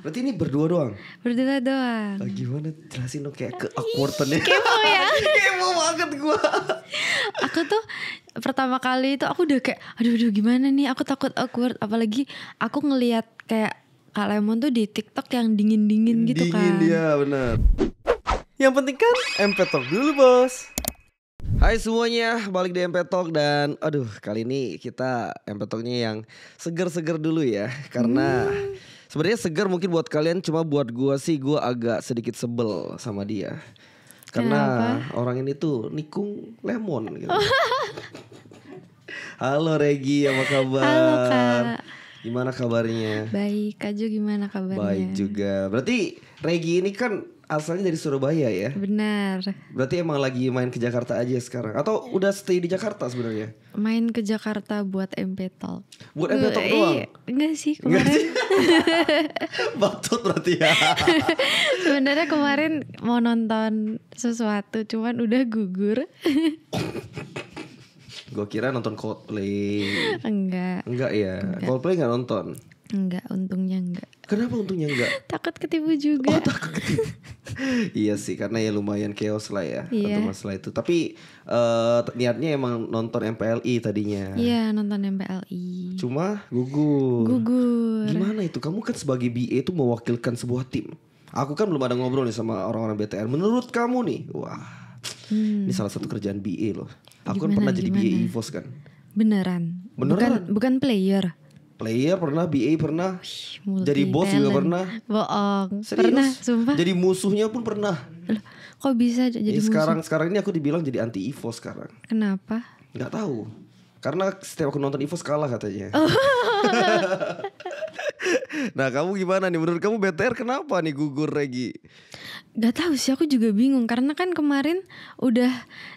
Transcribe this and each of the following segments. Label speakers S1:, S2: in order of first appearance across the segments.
S1: Berarti ini berdua doang? Berdua doang. Bagaimana? Ah, gimana jelasin dong kayak ke awkwardannya.
S2: Kepo ya. Kepo ya.
S1: banget gue.
S2: aku tuh pertama kali itu aku udah kayak aduh aduh gimana nih aku takut awkward apalagi aku ngeliat kayak Kak Lemon tuh di TikTok yang dingin-dingin gitu dingin, kan. Dingin dia
S1: benar. Yang penting kan MP Talk dulu bos. Hai semuanya, balik di MP Talk dan aduh kali ini kita MP Talknya yang seger-seger dulu ya karena hmm Sebenarnya segar mungkin buat kalian cuma buat gua sih gua agak sedikit sebel sama dia. Karena Kenapa? orang ini tuh nikung lemon gitu. Halo Regi, apa kabar? Halo Kak. Gimana kabarnya?
S2: Baik, Kak Jo gimana kabarnya? Baik
S1: juga. Berarti Regi ini kan asalnya dari Surabaya ya? Benar. Berarti emang lagi main ke Jakarta aja sekarang atau udah stay di Jakarta sebenarnya?
S2: Main ke Jakarta buat MP Talk.
S1: Buat MP Talk iya, doang?
S2: enggak sih kemarin. Enggak
S1: Batut berarti ya.
S2: sebenarnya kemarin mau nonton sesuatu cuman udah gugur.
S1: Gue kira nonton Coldplay. Enggak. Enggak ya. Coldplay enggak nonton.
S2: Enggak, untungnya enggak.
S1: Kenapa untungnya enggak?
S2: takut ketipu juga. Oh, takut ketipu.
S1: iya sih, karena ya lumayan chaos lah ya yeah. untuk masalah itu. Tapi uh, niatnya emang nonton MPLI tadinya. Iya,
S2: yeah, nonton MPLI.
S1: Cuma gugur.
S2: Gugur. Gimana
S1: itu? Kamu kan sebagai BA itu mewakilkan sebuah tim. Aku kan belum ada ngobrol nih sama orang-orang BTR. Menurut kamu nih, wah, hmm. ini salah satu kerjaan BA loh. Aku kan gimana, kan pernah gimana? jadi BA EVOS kan.
S2: Beneran. Beneran. Bukan, bukan player
S1: player pernah, BA pernah, jadi bos juga pernah.
S2: Bohong. Pernah, sumpah. Jadi
S1: musuhnya pun pernah. Loh,
S2: kok bisa jadi eh, musuh? Sekarang
S1: sekarang ini aku dibilang jadi anti Evo sekarang. Kenapa? Gak tahu. Karena setiap aku nonton Evo kalah katanya. Oh. nah kamu gimana nih menurut kamu BTR kenapa nih gugur Regi?
S2: Gak tau sih aku juga bingung karena kan kemarin udah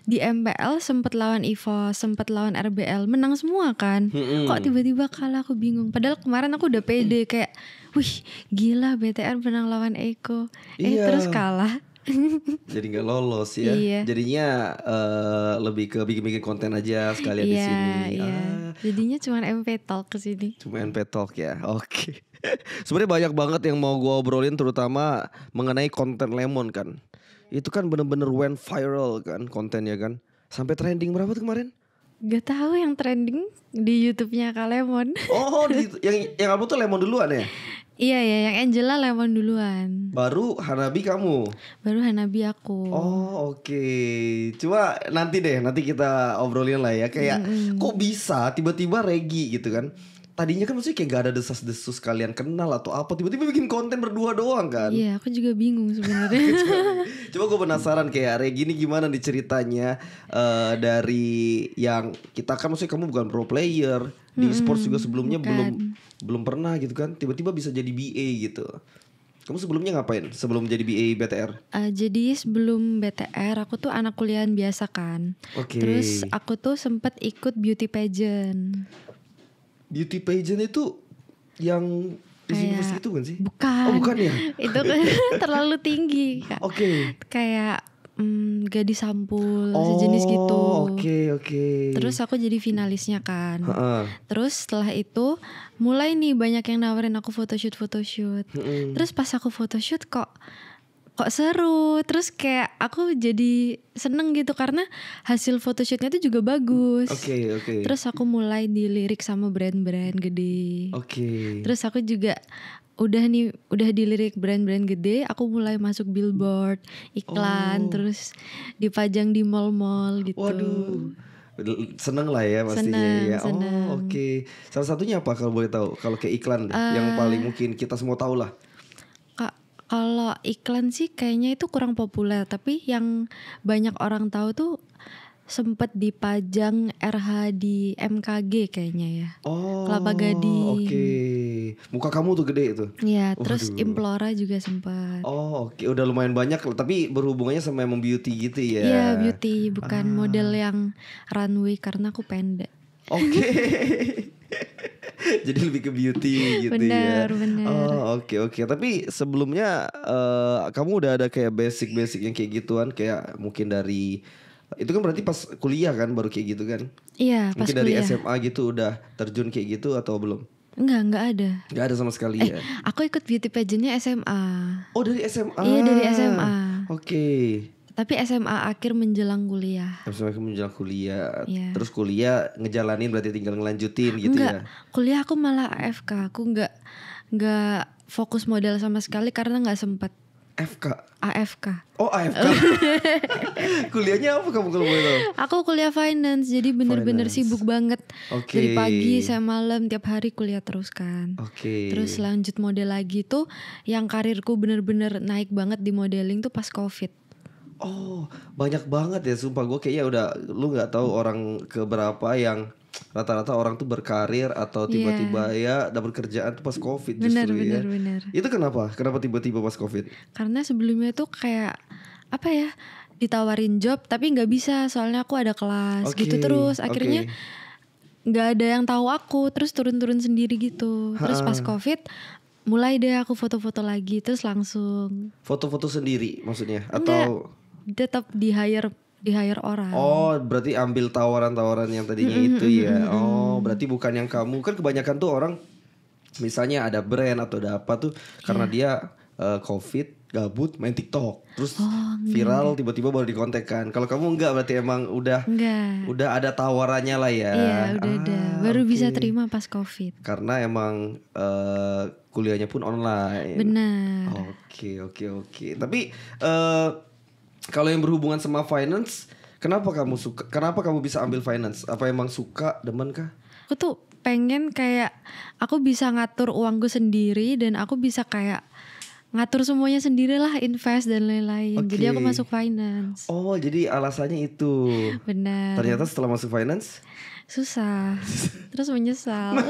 S2: di MPL sempet lawan Ivo sempet lawan RBL menang semua kan hmm. kok tiba-tiba kalah aku bingung padahal kemarin aku udah pede kayak wih gila BTR menang lawan Eko eh iya. terus kalah
S1: jadi nggak lolos ya. Iya. Jadinya uh, lebih ke bikin-bikin konten aja sekalian iya, di sini. Iya. Ah.
S2: Jadinya cuma MP Talk ke sini.
S1: Cuma MP Talk ya. Oke. Okay. Sebenarnya banyak banget yang mau gue obrolin terutama mengenai konten Lemon kan. Itu kan bener-bener went viral kan kontennya kan. Sampai trending berapa tuh kemarin?
S2: Gak tau yang trending di
S1: YouTube-nya Kak Lemon. Oh, di, yang yang kamu tuh Lemon duluan ya?
S2: Iya ya, yang Angela Lemon duluan.
S1: Baru Hanabi kamu.
S2: Baru Hanabi aku.
S1: Oh, oke. Okay. coba nanti deh, nanti kita obrolin lah ya kayak mm -hmm. kok bisa tiba-tiba Regi gitu kan tadinya kan maksudnya kayak gak ada desas-desus kalian kenal atau apa tiba-tiba bikin konten berdua doang kan iya
S2: aku juga bingung sebenarnya
S1: coba gue penasaran kayak Regi ini gimana nih ceritanya uh, dari yang kita kan maksudnya kamu bukan pro player di hmm, sports juga sebelumnya bukan. belum belum pernah gitu kan tiba-tiba bisa jadi BA gitu kamu sebelumnya ngapain sebelum jadi BA BTR?
S2: Uh, eh, jadi sebelum BTR aku tuh anak kuliahan biasa kan.
S1: Okay. Terus
S2: aku tuh sempet ikut beauty pageant
S1: beauty pageant itu yang Miss itu kan sih? Bukan. Oh, bukan ya? itu
S2: terlalu tinggi, Oke. Okay. Kayak mm, gadis sampul oh, sejenis gitu. Oke,
S1: okay, oke. Okay. Terus aku
S2: jadi finalisnya kan. Uh-uh. Terus setelah itu mulai nih banyak yang nawarin aku photoshoot photoshoot. Uh-uh. Terus pas aku photoshoot kok kok seru terus kayak aku jadi seneng gitu karena hasil photoshootnya itu juga bagus oke okay, oke okay. terus aku mulai dilirik sama brand-brand gede oke okay. terus aku juga udah nih udah dilirik brand-brand gede aku mulai masuk billboard iklan oh. terus dipajang di mall-mall gitu waduh
S1: seneng lah ya pastinya seneng, ya seneng. oh oke okay. salah satunya apa kalau boleh tahu kalau kayak iklan uh, yang eh. paling mungkin kita semua tahu lah
S2: kalau iklan sih kayaknya itu kurang populer, tapi yang banyak orang tahu tuh sempet dipajang RH di MKG kayaknya ya. Oh. Kelapa Gading. Oke.
S1: Okay. Muka kamu tuh gede itu. Iya, terus aduh.
S2: Implora juga sempet.
S1: Oh, oke. Okay. Udah lumayan banyak tapi berhubungannya sama emang beauty gitu ya. Iya, beauty bukan
S2: ah. model yang runway karena aku pendek.
S1: Oke. Okay. Jadi lebih ke beauty gitu bener, ya. Benar, Oh oke okay, oke. Okay. Tapi sebelumnya uh, kamu udah ada kayak basic basic yang kayak gituan kayak mungkin dari itu kan berarti pas kuliah kan baru kayak gitu kan?
S2: Iya. Pas mungkin kuliah. dari SMA
S1: gitu udah terjun kayak gitu atau belum?
S2: Enggak, enggak ada.
S1: Enggak ada sama sekali eh, ya.
S2: Aku ikut beauty pageantnya SMA. Oh, dari SMA. Iya, dari SMA. Oke. Okay. Tapi SMA akhir menjelang kuliah.
S1: SMA akhir menjelang kuliah. Yeah. Terus kuliah ngejalanin berarti tinggal ngelanjutin gitu enggak, ya.
S2: Kuliah aku malah AFK. Aku nggak nggak fokus modal sama sekali karena nggak sempat. FK. AFK.
S1: Oh AFK. Kuliahnya apa kamu kalau boleh tahu?
S2: Aku kuliah finance, jadi bener-bener sibuk banget. Oke.
S1: Okay. Dari pagi sampai
S2: malam tiap hari kuliah terus kan.
S1: Oke. Okay. Terus
S2: lanjut model lagi tuh, yang karirku bener-bener naik banget di modeling tuh pas COVID
S1: oh banyak banget ya sumpah gue kayaknya udah lu nggak tahu hmm. orang keberapa yang rata-rata orang tuh berkarir atau tiba-tiba yeah. ya dapat kerjaan tuh pas covid bener, justru ya. bener, ya bener. itu kenapa kenapa tiba-tiba pas covid
S2: karena sebelumnya tuh kayak apa ya ditawarin job tapi nggak bisa soalnya aku ada kelas okay, gitu terus akhirnya nggak okay. ada yang tahu aku terus turun-turun sendiri gitu terus pas covid mulai deh aku foto-foto lagi terus langsung
S1: foto-foto sendiri maksudnya atau Enggak
S2: tetap di hire di hire orang. Oh,
S1: berarti ambil tawaran-tawaran yang tadinya itu ya. Oh, berarti bukan yang kamu. Kan kebanyakan tuh orang misalnya ada brand atau ada apa tuh karena iya. dia uh, COVID gabut main TikTok terus oh, viral tiba-tiba baru dikontek kalau kamu enggak berarti emang udah
S2: enggak.
S1: udah ada tawarannya lah ya iya udah ah,
S2: ada baru okay. bisa terima pas covid
S1: karena emang uh, kuliahnya pun online benar oke okay, oke okay, oke okay. tapi uh, kalau yang berhubungan sama finance, kenapa kamu suka? Kenapa kamu bisa ambil finance? Apa emang suka, demen kah?
S2: Aku tuh pengen kayak aku bisa ngatur uangku sendiri dan aku bisa kayak ngatur semuanya sendirilah invest dan lain-lain. Okay. Jadi aku masuk finance.
S1: Oh, jadi alasannya itu.
S2: Benar. Ternyata
S1: setelah masuk finance
S2: susah. Terus menyesal.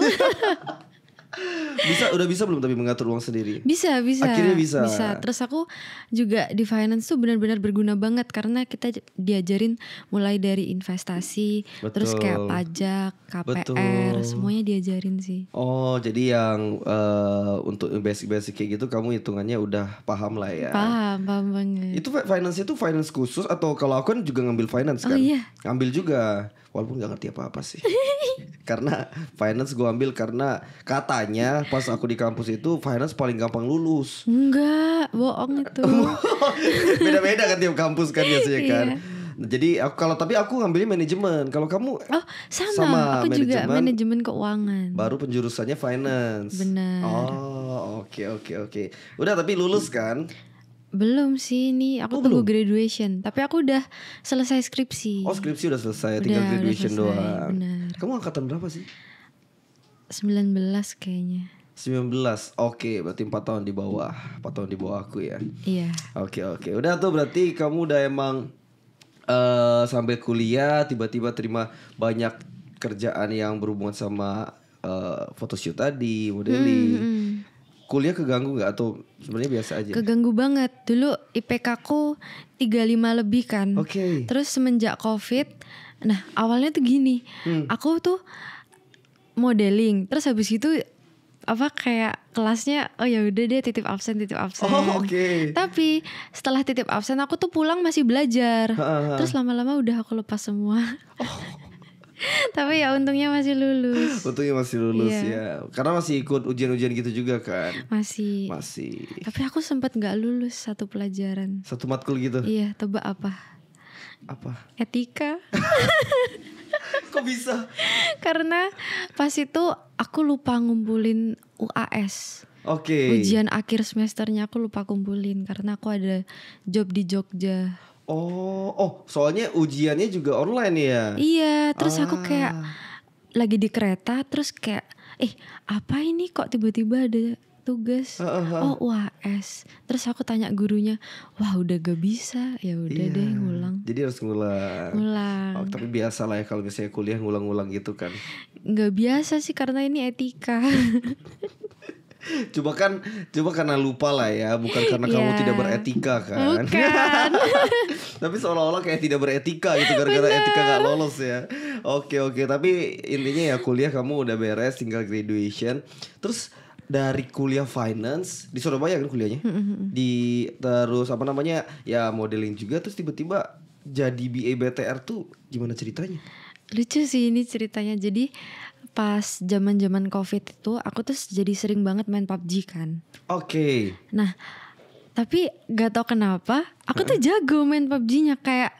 S1: bisa udah bisa belum tapi mengatur uang sendiri bisa bisa akhirnya bisa bisa terus
S2: aku juga di finance tuh benar-benar berguna banget karena kita diajarin mulai dari investasi Betul. terus kayak pajak KPR Betul. semuanya diajarin sih
S1: oh jadi yang uh, untuk basic-basic kayak gitu kamu hitungannya udah paham lah ya
S2: paham paham banget itu
S1: finance itu finance khusus atau kalau aku kan juga ngambil finance oh, kan oh, iya. ngambil juga walaupun gak ngerti apa-apa sih. karena finance gue ambil karena katanya pas aku di kampus itu finance paling gampang lulus.
S2: Enggak, bohong itu.
S1: Beda-beda kan tiap kampus kan biasanya iya. kan. Iya. Jadi aku kalau tapi aku ngambilnya manajemen. Kalau kamu Oh,
S2: sama. sama aku manajemen, juga manajemen keuangan.
S1: Baru penjurusannya finance. Benar. Oh, oke okay, oke okay, oke. Okay. Udah tapi lulus kan?
S2: Belum sih ini oh, aku oh, tunggu belum? graduation, tapi aku udah selesai skripsi. Oh, skripsi
S1: udah selesai, udah, tinggal graduation udah selesai, doang. Bener. Kamu angkatan berapa sih?
S2: 19 kayaknya.
S1: 19. Oke, okay, berarti 4 tahun di bawah. 4 tahun di bawah aku ya. Iya. Oke, okay, oke. Okay. Udah tuh berarti kamu udah emang uh, sambil kuliah tiba-tiba terima banyak kerjaan yang berhubungan sama uh, photoshoot tadi, modeling. Hmm, hmm kuliah keganggu nggak atau sebenarnya biasa aja?
S2: Keganggu banget. Dulu IPK ku 35 lebih kan. Oke. Okay. Terus semenjak Covid, nah awalnya tuh gini. Hmm. Aku tuh modeling, terus habis itu apa kayak kelasnya oh ya udah deh titip absen titip absen. Oh, oke. Okay. Tapi setelah titip absen aku tuh pulang masih belajar. Ha, ha, Terus lama-lama udah aku lepas semua. Oh. Tapi ya untungnya masih lulus.
S1: Untungnya masih lulus yeah. ya. Karena masih ikut ujian-ujian gitu juga kan? Masih. Masih. Tapi
S2: aku sempat nggak lulus satu pelajaran.
S1: Satu matkul gitu. Iya,
S2: tebak apa? Apa? Etika. Kok bisa? Karena pas itu aku lupa ngumpulin UAS.
S1: Oke. Okay. Ujian
S2: akhir semesternya aku lupa kumpulin karena aku ada job di Jogja.
S1: Oh, oh, soalnya ujiannya juga online ya? Iya, terus ah. aku kayak
S2: lagi di kereta, terus kayak, eh apa ini kok tiba-tiba ada tugas? Uh, uh, uh. Oh UAS. Terus aku tanya gurunya, wah udah gak bisa, ya udah iya. deh ngulang.
S1: Jadi harus ngulang. Ngulang. Oh, tapi biasa lah ya kalau misalnya kuliah ngulang-ngulang gitu kan?
S2: Gak biasa sih karena ini etika.
S1: Coba kan, coba karena lupa lah ya, bukan karena yeah. kamu iya. tidak beretika kan? Bukan. tapi seolah-olah kayak tidak beretika gitu gara-gara etika gak lolos ya. Oke oke, tapi intinya ya kuliah kamu udah beres, tinggal graduation. Terus dari kuliah finance di Surabaya kan kuliahnya, di terus apa namanya ya modeling juga, terus tiba-tiba jadi BA BTR tuh gimana ceritanya?
S2: Lucu sih ini ceritanya. Jadi pas zaman zaman covid itu aku tuh jadi sering banget main PUBG kan. Oke. Okay. Nah tapi gak tau kenapa aku tuh jago main PUBG-nya kayak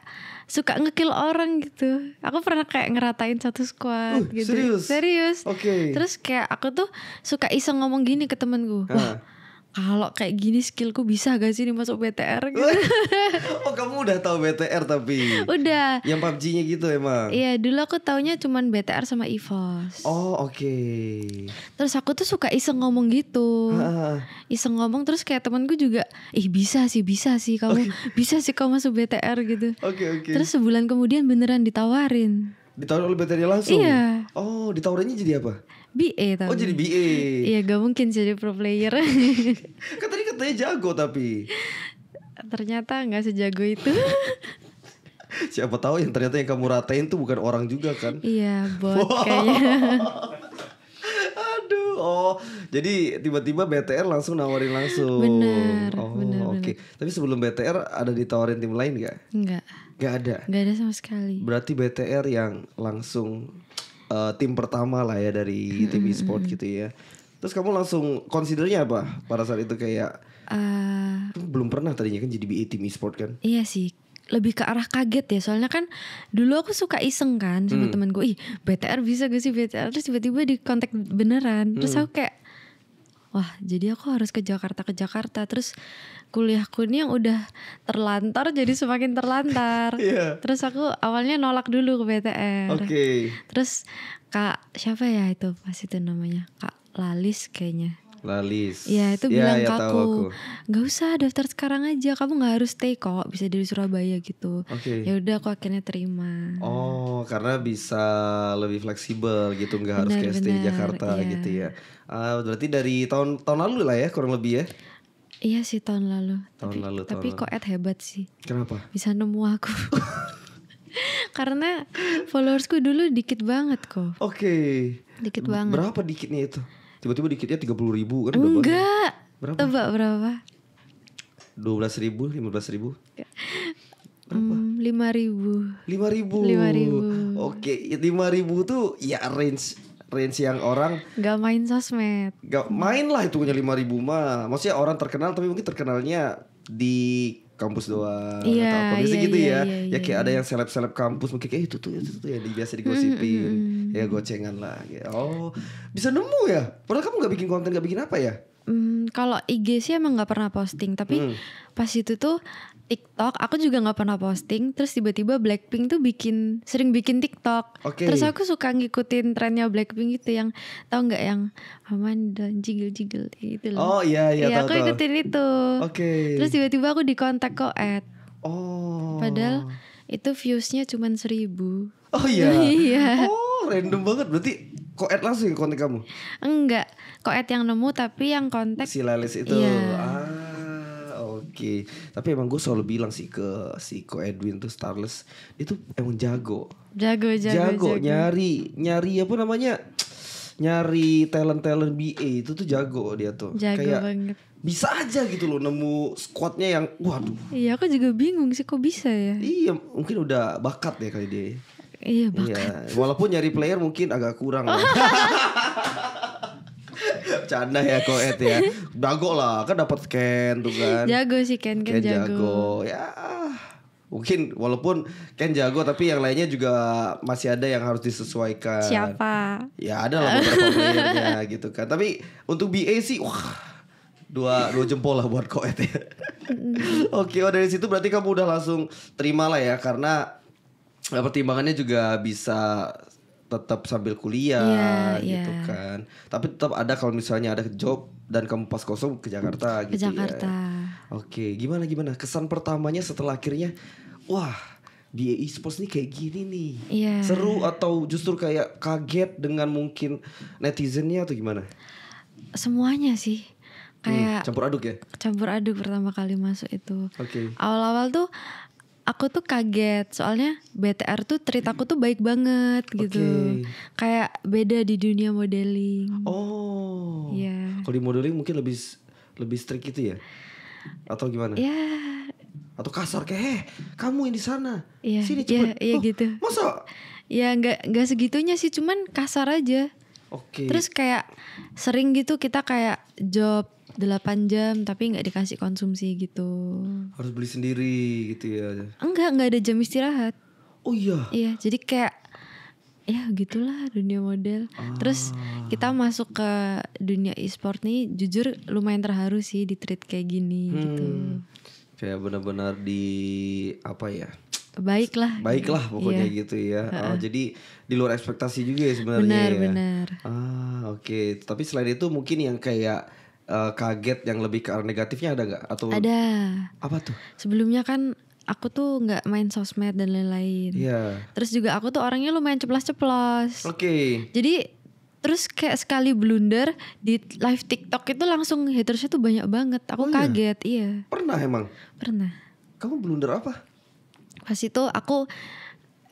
S2: suka ngekill orang gitu. Aku pernah kayak ngeratain satu squad uh, gitu. Serius. Serius. Oke. Okay. Terus kayak aku tuh suka iseng ngomong gini ke temen Wah kalau kayak gini skillku bisa gak sih nih masuk BTR gitu.
S1: oh kamu udah tahu BTR tapi udah yang PUBG-nya gitu emang
S2: iya dulu aku taunya cuman BTR sama EVOS
S1: oh oke okay.
S2: terus aku tuh suka iseng ngomong gitu iseng ngomong terus kayak temanku juga ih bisa sih bisa sih kamu okay. bisa sih kamu masuk BTR gitu
S1: oke okay, oke okay. terus
S2: sebulan kemudian beneran ditawarin
S1: ditawarin oleh BTR langsung iya oh ditawarinnya jadi apa
S2: BA oh, tapi. Oh jadi BA. Iya gak mungkin jadi pro player.
S1: kan tadi katanya jago tapi.
S2: Ternyata gak sejago itu.
S1: Siapa tahu yang ternyata yang kamu ratain tuh bukan orang juga kan?
S2: Iya, buat wow. kayaknya.
S1: Aduh, oh jadi tiba-tiba BTR langsung nawarin langsung. Bener, oh, bener. Oke, okay. tapi sebelum BTR ada ditawarin tim lain gak? Enggak. Gak ada.
S2: Gak ada sama sekali.
S1: Berarti BTR yang langsung uh, tim pertama lah ya dari tim e-sport gitu ya. Terus kamu langsung considernya apa pada saat itu kayak
S2: uh,
S1: belum pernah tadinya kan jadi BI tim e-sport kan?
S2: Iya sih, lebih ke arah kaget ya soalnya kan dulu aku suka iseng kan sama hmm. temen gue ih BTR bisa gak sih BTR terus tiba-tiba di kontak beneran terus mm. aku kayak wah jadi aku harus ke Jakarta ke Jakarta terus kuliahku ini yang udah terlantar jadi semakin terlantar yeah. terus aku awalnya nolak dulu ke oke okay. terus kak siapa ya itu pas itu namanya kak Lalis kayaknya
S1: Lalis. Iya itu ya, bilang ya, ke aku, nggak
S2: gak usah daftar sekarang aja, kamu nggak harus stay kok, bisa dari Surabaya gitu. Oke. Okay. Ya udah aku akhirnya terima.
S1: Oh karena bisa lebih fleksibel gitu, nggak harus kayak stay Jakarta ya. gitu ya. Uh, berarti dari tahun tahun lalu lah ya kurang lebih ya.
S2: Iya sih tahun lalu.
S1: Tahun tapi, lalu. tapi lalu. kok Ed hebat sih. Kenapa?
S2: Bisa nemu aku. Karena followersku dulu dikit banget
S1: kok. Oke. Okay.
S2: Dikit banget. Berapa
S1: dikitnya itu? tiba-tiba dikitnya tiga puluh ribu kan enggak berapa
S2: tebak berapa
S1: dua belas ribu lima belas ribu hmm,
S2: berapa lima ribu
S1: lima ribu lima ribu oke ya lima ribu tuh ya range range yang orang
S2: Gak main sosmed
S1: Gak main lah itu punya 5 ribu mah Maksudnya orang terkenal tapi mungkin terkenalnya di kampus doang yeah, atau apa yeah, iya, gitu yeah, ya yeah, iya, ya kayak yeah. ada yang seleb seleb kampus mungkin kayak eh, itu tuh itu tuh yang biasa digosipin mm, mm, ya hmm. gocengan lah ya. oh bisa nemu ya padahal kamu nggak bikin konten nggak bikin apa ya
S2: Hmm, kalau IG sih emang nggak pernah posting, tapi hmm. pas itu tuh TikTok aku juga nggak pernah posting. Terus tiba-tiba Blackpink tuh bikin sering bikin TikTok. Okay. Terus aku suka ngikutin trennya Blackpink itu yang tau nggak yang aman dan jigil-jigil itu loh. Oh iya iya. iya tau, aku tahu. ikutin itu. Oke. Okay. Terus tiba-tiba aku di kontak kok Ed Oh. Padahal itu viewsnya cuma seribu. Oh iya. iya. Oh
S1: random banget berarti koet langsung yang kontak kamu?
S2: Enggak, koet yang nemu tapi yang kontak si
S1: Lelis itu. Iya. Ah, oke. Okay. Tapi emang gue selalu bilang sih ke si Ko Edwin tuh Starless itu emang jago.
S2: Jago, jago, jago, jago.
S1: nyari, nyari apa namanya? Nyari talent-talent BA itu tuh jago dia tuh. Jago Kayak banget. Bisa aja gitu loh nemu squadnya yang waduh.
S2: Iya, aku juga bingung sih kok bisa ya. Iya,
S1: mungkin udah bakat ya kali dia.
S2: Iya bakat.
S1: Ya, Walaupun nyari player mungkin agak kurang. Canda ya Koet ya. Jago lah, kan dapat Ken tuh kan. Jago
S2: sih Ken, Ken, Ken jago. jago. Ya
S1: mungkin walaupun Ken jago tapi yang lainnya juga masih ada yang harus disesuaikan.
S2: Siapa?
S1: Ya ada lah beberapa playernya gitu kan. Tapi untuk BA sih wah dua dua jempol lah buat Koet ya. Oke, okay, oh dari situ berarti kamu udah langsung terima lah ya karena Nah, pertimbangannya juga bisa tetap sambil kuliah yeah, gitu yeah. kan. Tapi tetap ada kalau misalnya ada job dan kamu pas kosong ke Jakarta gitu ke ya. Jakarta. ya. Oke, gimana gimana kesan pertamanya setelah akhirnya wah di e-sports nih kayak gini nih. Yeah. Seru atau justru kayak kaget dengan mungkin netizennya atau gimana?
S2: Semuanya sih. Hmm, kayak hmm, campur aduk ya? Campur aduk pertama kali masuk itu. Oke. Okay. Awal-awal tuh aku tuh kaget soalnya BTR tuh treat aku tuh baik banget gitu. Kayak beda di dunia
S1: modeling. Oh. ya. Yeah. Kalau di modeling mungkin lebih lebih strict gitu ya. Atau gimana? Ya. Yeah. Atau kasar kayak, "Heh, kamu yang di sana. Yeah. Sini iya, cepet." yeah, iya yeah, gitu. Masa?
S2: Ya nggak nggak segitunya sih, cuman kasar aja. Okay. Terus kayak sering gitu kita kayak job 8 jam tapi nggak dikasih konsumsi gitu.
S1: Harus beli sendiri gitu ya.
S2: Enggak, nggak ada jam istirahat. Oh iya. Iya, jadi kayak ya gitulah dunia model. Ah. Terus kita masuk ke dunia e-sport nih jujur lumayan terharu sih di treat kayak gini hmm. gitu.
S1: Kayak benar-benar di apa ya?
S2: baiklah baiklah pokoknya iya.
S1: gitu ya. Uh -uh. Oh, jadi di luar ekspektasi juga ya sebenarnya. Benar, ya. Ah, oke. Okay. Tapi selain itu mungkin yang kayak uh, kaget yang lebih ke arah negatifnya ada nggak atau ada apa tuh
S2: sebelumnya kan aku tuh nggak main sosmed dan lain-lain yeah. terus juga aku tuh orangnya lumayan ceplos-ceplos oke okay. jadi terus kayak sekali blunder di live TikTok itu langsung hatersnya tuh banyak banget aku oh, iya? kaget iya pernah emang pernah
S1: kamu blunder apa
S2: pas itu aku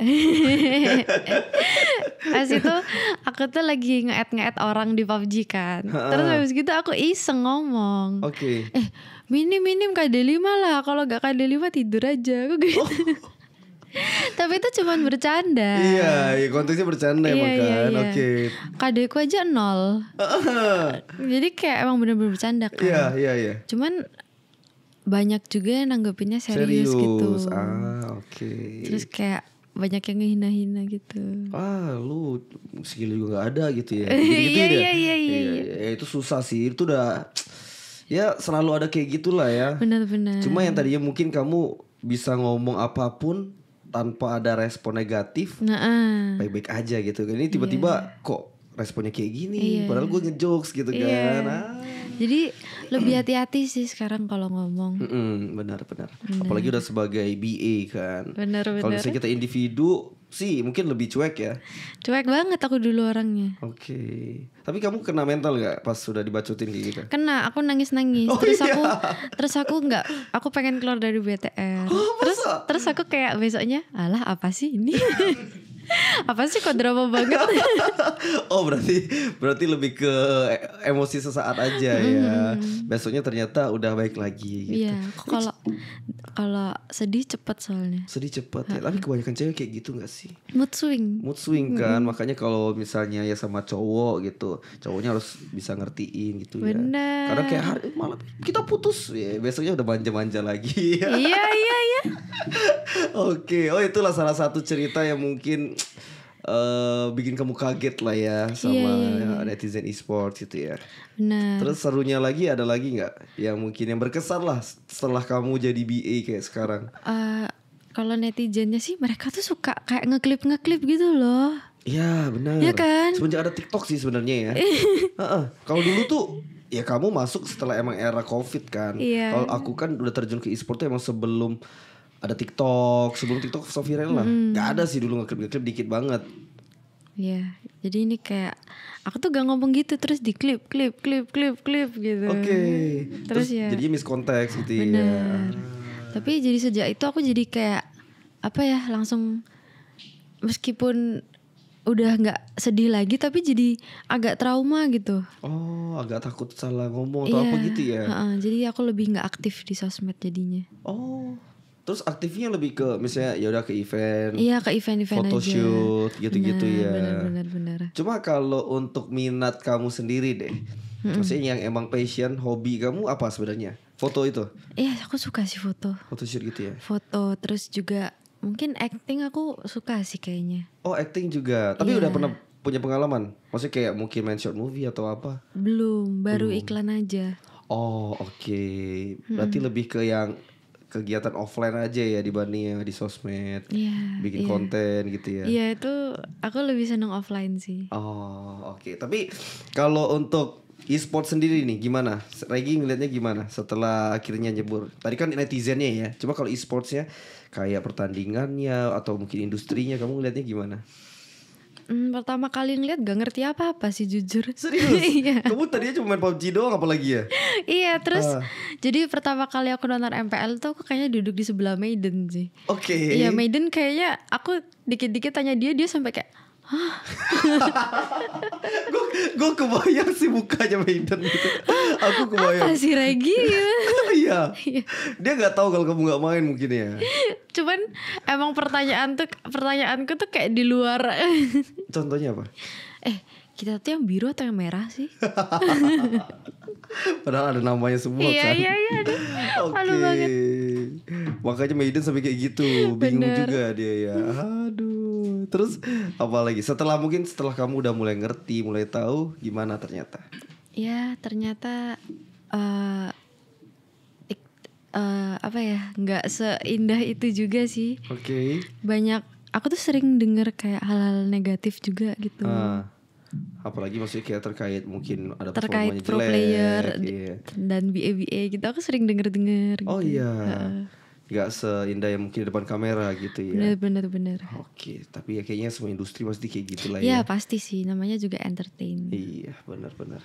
S2: Pas itu aku tuh lagi nge-add nge, orang di PUBG kan. Terus habis gitu aku iseng ngomong.
S1: Oke. Okay. Eh,
S2: minim-minim KD5 lah. Kalau gak KD5 tidur aja. Aku gitu. Oh. Tapi itu cuman bercanda. Iya,
S1: iya konteksnya bercanda iya, emang iya, kan. Iya, Oke. Okay.
S2: Kadeku aja nol. Jadi kayak emang bener-bener bercanda kan. Iya, iya, iya. Cuman banyak juga yang nanggepinnya serius, serius. gitu.
S1: Ah, oke. Okay. Terus
S2: kayak banyak yang ngehina-hina gitu.
S1: Ah, lu skill juga nggak ada gitu ya. iya, iya, iya, itu susah sih. Itu udah ya selalu ada kayak gitulah ya.
S2: Benar-benar. Cuma yang tadinya
S1: mungkin kamu bisa ngomong apapun tanpa ada respon negatif, baik baik-baik uh. aja gitu. Ini tiba-tiba yeah. kok responnya kayak gini, yeah. padahal gue ngejokes gitu yeah. kan. Ah.
S2: Jadi lebih hati-hati sih sekarang kalau ngomong.
S1: mm benar, benar benar. Apalagi udah sebagai BA kan. Benar benar. Kalau misalnya kita individu sih mungkin lebih cuek ya.
S2: Cuek banget aku dulu orangnya.
S1: Oke. Okay. Tapi kamu kena mental gak pas sudah dibacutin kayak gitu?
S2: Kena, aku nangis-nangis. Oh, terus iya. aku terus aku nggak aku pengen keluar dari BTR. Oh, terus terus aku kayak besoknya, "Alah, apa sih ini?" apa sih kok drama banget
S1: oh berarti berarti lebih ke emosi sesaat aja hmm. ya mm-hmm. besoknya ternyata udah baik lagi gitu. iya
S2: kalau kalau sedih cepat soalnya sedih
S1: cepat ya tapi kebanyakan cewek kayak gitu gak sih
S2: mood swing
S1: mood swing kan hmm. makanya kalau misalnya ya sama cowok gitu cowoknya harus bisa ngertiin gitu ya. Bener. ya karena kayak hari malam kita putus ya besoknya udah manja-manja lagi iya iya iya oke oh itulah salah satu cerita yang mungkin Uh, bikin kamu kaget lah ya iya, sama yeah, yeah, yeah. netizen esports gitu ya.
S2: Benar. Terus
S1: serunya lagi ada lagi nggak yang mungkin yang berkesan lah setelah kamu jadi BA kayak sekarang?
S2: Uh, kalau netizennya sih mereka tuh suka kayak ngeklip ngeklip gitu loh.
S1: Iya benar. Iya kan. Semenjak ada TikTok sih sebenarnya ya. uh-uh. Kalau dulu tuh ya kamu masuk setelah emang era covid kan. Iya. Kalau aku kan udah terjun ke e-sport tuh emang sebelum ada TikTok sebelum TikTok so viral lah hmm. Gak ada sih dulu ngeklip ngeklip dikit banget
S2: Iya, jadi ini kayak aku tuh gak ngomong gitu terus di klip, klip, klip, klip, klip gitu. Oke. Okay.
S1: Terus, terus ya. miss miskonteks gitu ya. Bener. ya.
S2: Tapi jadi sejak itu aku jadi kayak apa ya langsung meskipun udah nggak sedih lagi tapi jadi agak trauma gitu.
S1: Oh, agak takut salah ngomong atau yeah. apa gitu ya? Uh,
S2: jadi aku lebih nggak aktif di sosmed jadinya. Oh,
S1: Terus aktifnya lebih ke misalnya ya udah ke event. Iya, ke event-event aja. shoot gitu-gitu ya. Benar benar Cuma kalau untuk minat kamu sendiri deh. Mm-hmm. Maksudnya yang emang passion, hobi kamu apa sebenarnya? Foto itu?
S2: Iya, aku suka sih foto.
S1: Foto shoot gitu ya.
S2: Foto terus juga mungkin acting aku suka sih kayaknya.
S1: Oh, acting juga. Tapi iya. udah pernah punya pengalaman? Maksudnya kayak mungkin main short movie atau apa?
S2: Belum, baru Belum. iklan aja.
S1: Oh, oke. Okay. Berarti hmm. lebih ke yang kegiatan offline aja ya dibanding yang di sosmed yeah, bikin yeah. konten gitu ya iya yeah,
S2: itu aku lebih seneng offline sih
S1: oh oke okay. tapi kalau untuk e-sport sendiri nih gimana Regi ngelihatnya gimana setelah akhirnya nyebur tadi kan netizennya ya coba kalau e-sportsnya kayak pertandingannya atau mungkin industrinya kamu ngelihatnya gimana
S2: Hmm, pertama kali ngeliat gak ngerti apa-apa sih jujur.
S1: Serius? iya. Kamu tadinya cuma main PUBG doang apalagi ya?
S2: iya terus uh. jadi pertama kali aku nonton MPL tuh aku kayaknya duduk di sebelah Maiden sih. Oke. Okay. Iya Maiden kayaknya aku dikit-dikit tanya dia dia sampai kayak
S1: gue gue kebayang sih mukanya Maiden gitu. Aku kebayang. Apa sih Regi? Iya. iya. Dia nggak tahu kalau kamu nggak main mungkin ya.
S2: Cuman emang pertanyaan tuh pertanyaanku tuh kayak di luar. Contohnya apa? Eh kita tuh yang biru atau yang merah sih?
S1: Padahal ada namanya semua iya, kan. Iya
S2: iya iya.
S1: Oke. Okay. Makanya Maiden sampai kayak gitu, bingung Bener. juga dia ya. Aduh. Terus apa lagi? Setelah mungkin setelah kamu udah mulai ngerti, mulai tahu gimana ternyata?
S2: Ya, ternyata uh, ik, uh, apa ya? nggak seindah itu juga sih. Oke. Okay. Banyak aku tuh sering denger kayak hal-hal negatif juga gitu. Uh
S1: apalagi maksudnya kayak terkait mungkin ada terkait pro jelek, player iya.
S2: dan BA-BA gitu aku sering denger dengar oh gitu. oh iya uh,
S1: nggak seindah yang mungkin di depan kamera gitu ya bener bener benar oke tapi ya kayaknya semua industri pasti kayak gitulah ya ya
S2: pasti sih namanya juga entertain
S1: iya bener bener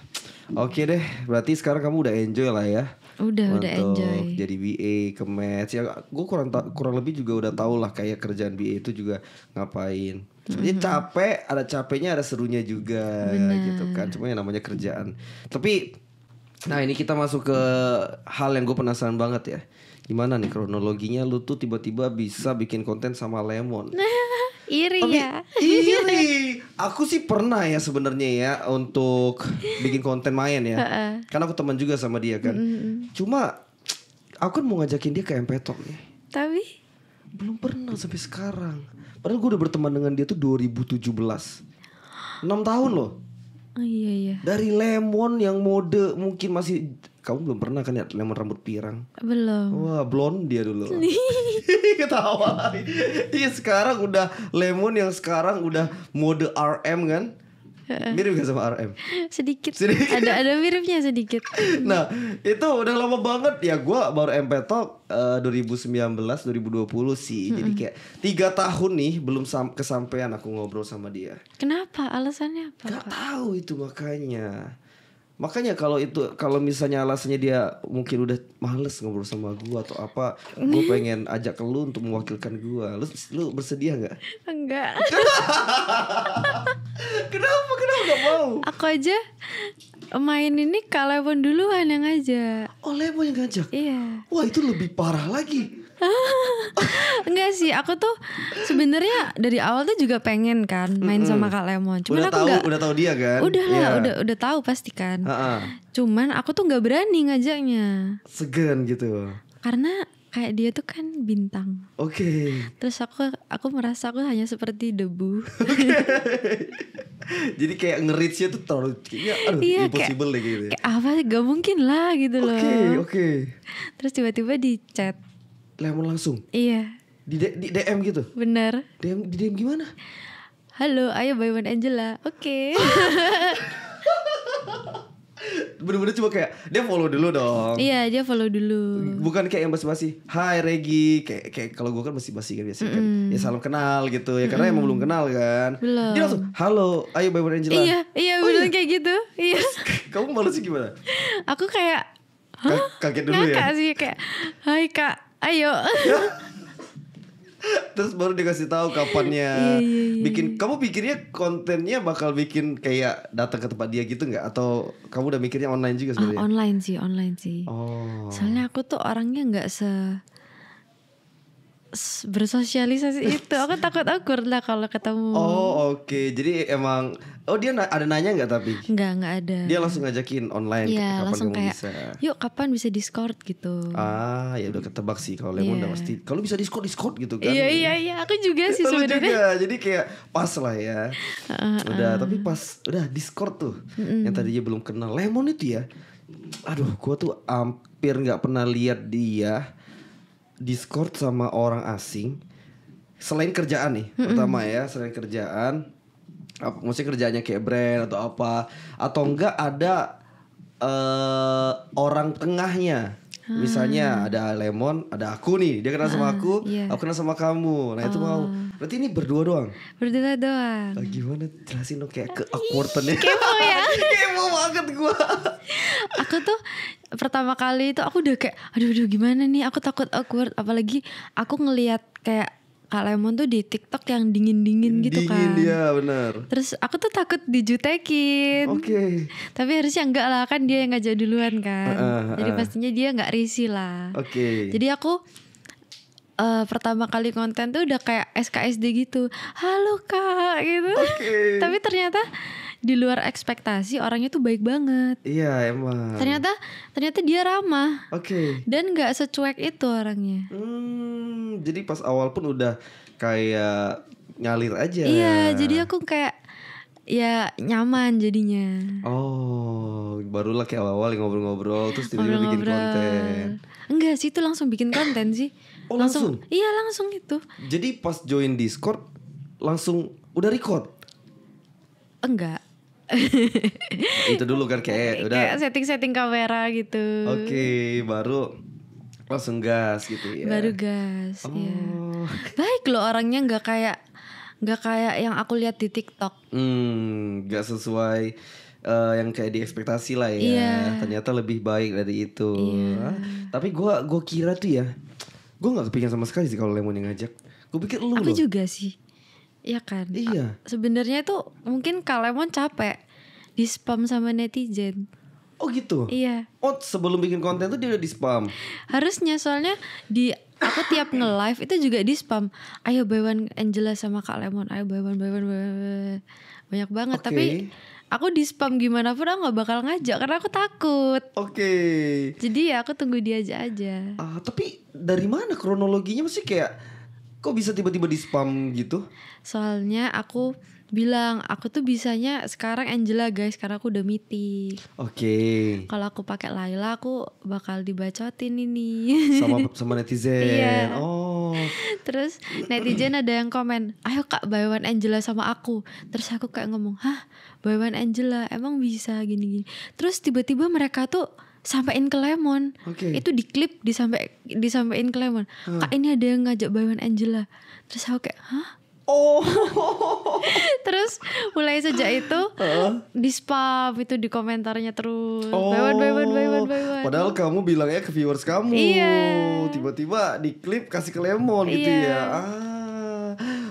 S1: oke deh berarti sekarang kamu udah enjoy lah ya udah Untuk udah enjoy jadi BA ke match ya gue kurang kurang lebih juga udah tau lah kayak kerjaan BA itu juga ngapain jadi mm-hmm. capek, ada capeknya, ada serunya juga Bener. gitu kan. Cuma yang namanya kerjaan. Tapi nah ini kita masuk ke hal yang gue penasaran banget ya. Gimana nih kronologinya lu tuh tiba-tiba bisa bikin konten sama Lemon?
S2: iri Tapi, ya. Iri.
S1: Aku sih pernah ya sebenarnya ya untuk bikin konten main ya. Karena aku teman juga sama dia kan. Cuma aku kan mau ngajakin dia ke Empetok nih. Tapi belum pernah sampai sekarang. Padahal gue udah berteman dengan dia tuh 2017. 6 tahun loh. Oh, iya iya. Dari lemon yang mode mungkin masih kamu belum pernah kan lihat lemon rambut pirang? Belum. Wah, blonde dia dulu. Ketawa. Iya, sekarang udah lemon yang sekarang udah mode RM kan? Mirip gak sama RM?
S2: Sedikit. sedikit. Ada ada miripnya sedikit. nah,
S1: itu udah lama banget ya gua baru MP Talk uh, 2019 2020 sih. Mm -hmm. Jadi kayak tiga tahun nih belum kesampaian aku ngobrol sama dia.
S2: Kenapa? Alasannya apa? Gak
S1: tahu itu makanya. Makanya kalau itu kalau misalnya alasannya dia mungkin udah males ngobrol sama gua atau apa, gua pengen ajak ke lu untuk mewakilkan gua. Lu lu bersedia nggak?
S2: Enggak. kenapa kenapa gak mau aku aja main ini Kalebon duluan yang aja. oh Lebon yang ngajak iya wah itu lebih parah lagi Enggak sih, aku tuh sebenarnya dari awal tuh juga pengen kan main sama Kak Lemon. Cuman udah aku tahu, gak,
S1: udah tahu dia kan? Udah lah, yeah. udah
S2: udah tahu pasti kan. Uh -uh. Cuman aku tuh nggak berani ngajaknya.
S1: Segan gitu.
S2: Karena kayak dia tuh kan bintang. Oke. Okay. Terus aku aku merasa aku hanya seperti debu.
S1: Jadi kayak ngeritsnya tuh terlalu kayaknya aduh iya, impossible kayak, deh gitu. Ya. Kayak
S2: apa ah, gak mungkin lah gitu okay, loh. Oke, okay, oke. Terus tiba-tiba di chat. Lemon langsung. Iya.
S1: Di, di DM gitu.
S2: benar DM di DM gimana? Halo, ayo Baywan Angela. Oke. Okay.
S1: Bener-bener cuma kayak dia follow dulu dong.
S2: Iya dia follow dulu.
S1: Bukan kayak yang basi basi Hai Regi, kayak kayak kalau gue kan masih basi kan biasanya mm kan. Ya salam kenal gitu ya karena mm emang belum kenal kan. Belum. Dia langsung halo, ayo Bye bye Angela. Iya
S2: iya oh, bener iya. kayak gitu. Iya.
S1: Kamu malu sih gimana?
S2: Aku kayak
S1: Hah? Kaget dulu Ngakak ya. Kaget
S2: sih kayak Hai kak, ayo.
S1: terus baru dikasih tahu kapannya iya, iya, iya. bikin kamu pikirnya kontennya bakal bikin kayak datang ke tempat dia gitu nggak atau kamu udah mikirnya online juga ah, sebenarnya oh,
S2: online sih online sih
S1: oh. soalnya
S2: aku tuh orangnya nggak se bersosialisasi itu aku takut aku lah kalau ketemu oh
S1: oke okay. jadi emang oh dia na ada nanya nggak tapi
S2: nggak nggak ada dia langsung
S1: ngajakin online ya, kapan langsung kayak, bisa
S2: yuk kapan bisa discord gitu
S1: ah ya udah ketebak sih kalau lemon yeah. udah iya. pasti kalau bisa discord discord gitu kan iya iya
S2: iya aku juga sih sebenarnya
S1: jadi kayak pas lah ya uh, uh. udah tapi pas udah discord tuh mm. yang tadinya belum kenal lemon itu ya aduh gua tuh hampir nggak pernah lihat dia Discord sama orang asing selain kerjaan nih mm -hmm. pertama ya selain kerjaan apa maksudnya kerjanya kayak brand atau apa atau enggak ada uh, orang tengahnya hmm. misalnya ada lemon ada aku nih dia kenal sama ah, aku yeah. aku kenal sama kamu nah oh. itu mau ah. berarti ini berdua doang
S2: berdua doang
S1: nah, gimana jelasin dong kayak ke awkwardannya kepo ya mau ya. banget gua
S2: aku tuh pertama kali itu aku udah kayak aduh aduh gimana nih aku takut awkward apalagi aku ngelihat kayak Kak Lemon tuh di TikTok yang dingin-dingin gitu kan. Dingin dia benar. Terus aku tuh takut dijutekin. Oke. Okay. Tapi harusnya enggak lah kan dia yang ngajak duluan kan. Uh, uh, uh. Jadi pastinya dia nggak risi lah. Oke. Okay. Jadi aku uh, pertama kali konten tuh udah kayak SKSD gitu. Halo Kak gitu. Okay. Tapi ternyata di luar ekspektasi orangnya tuh baik banget
S1: iya emang ternyata
S2: ternyata dia ramah oke okay. dan nggak secuek itu orangnya
S1: hmm, jadi pas awal pun udah kayak ngalir aja iya jadi
S2: aku kayak ya nyaman jadinya.
S1: Oh, barulah kayak awal-awal ngobrol-ngobrol terus tiba-tiba bikin konten.
S2: Enggak sih, itu langsung bikin konten sih. Oh, langsung. langsung? Iya, langsung itu.
S1: Jadi pas join Discord langsung udah record. Enggak. itu dulu kan kayak udah kayak
S2: setting-setting kamera gitu. Oke,
S1: okay, baru langsung gas gitu ya. Baru
S2: gas. Ya. Oh. Ya. Baik loh orangnya nggak kayak nggak kayak yang aku lihat di TikTok.
S1: Hmm, nggak sesuai uh, yang kayak di ekspektasi lah ya. Yeah. Ternyata lebih baik dari itu. Yeah. Iya. Tapi gua gua kira tuh ya, gua nggak kepikiran sama sekali sih kalau Lemon yang ngajak. Gue pikir lu Aku loh.
S2: juga sih Iya kan? Iya. Sebenarnya itu mungkin Kalemon capek di spam sama netizen. Oh gitu. Iya.
S1: Oh sebelum bikin konten tuh dia udah di spam.
S2: Harusnya soalnya di aku tiap nge live itu juga di spam. Ayo bawaan Angela sama Kak Lemon. Ayo bawaan bawaan bawaan banyak banget. Okay. Tapi aku di spam gimana pun aku nggak bakal ngajak karena aku takut.
S1: Oke. Okay.
S2: Jadi ya aku tunggu dia aja aja.
S1: Ah uh, tapi dari mana kronologinya masih kayak Kok bisa tiba-tiba di spam gitu?
S2: Soalnya aku bilang aku tuh bisanya sekarang Angela guys karena aku udah meeting.
S1: Oke. Okay.
S2: Kalau aku pakai Laila aku bakal dibacotin ini. Sama
S1: sama netizen. Iya. Oh.
S2: Terus netizen ada yang komen, "Ayo Kak bayuan Angela sama aku." Terus aku kayak ngomong, "Hah? bayuan Angela emang bisa gini-gini." Terus tiba-tiba mereka tuh sampaikan ke Lemon. Okay. Itu di klip disampai disampaikan ke Lemon. Hmm. Kak ini ada yang ngajak Bayuan Angela. Terus aku kayak, "Hah?" Oh. terus mulai sejak itu uh. di spam itu di komentarnya terus.
S1: Oh. Bayuan, Bayuan, Bayuan, Bayuan. Padahal kamu bilangnya eh, ke viewers kamu. Iya. Tiba-tiba di klip kasih ke Lemon gitu iya. ya. Ah.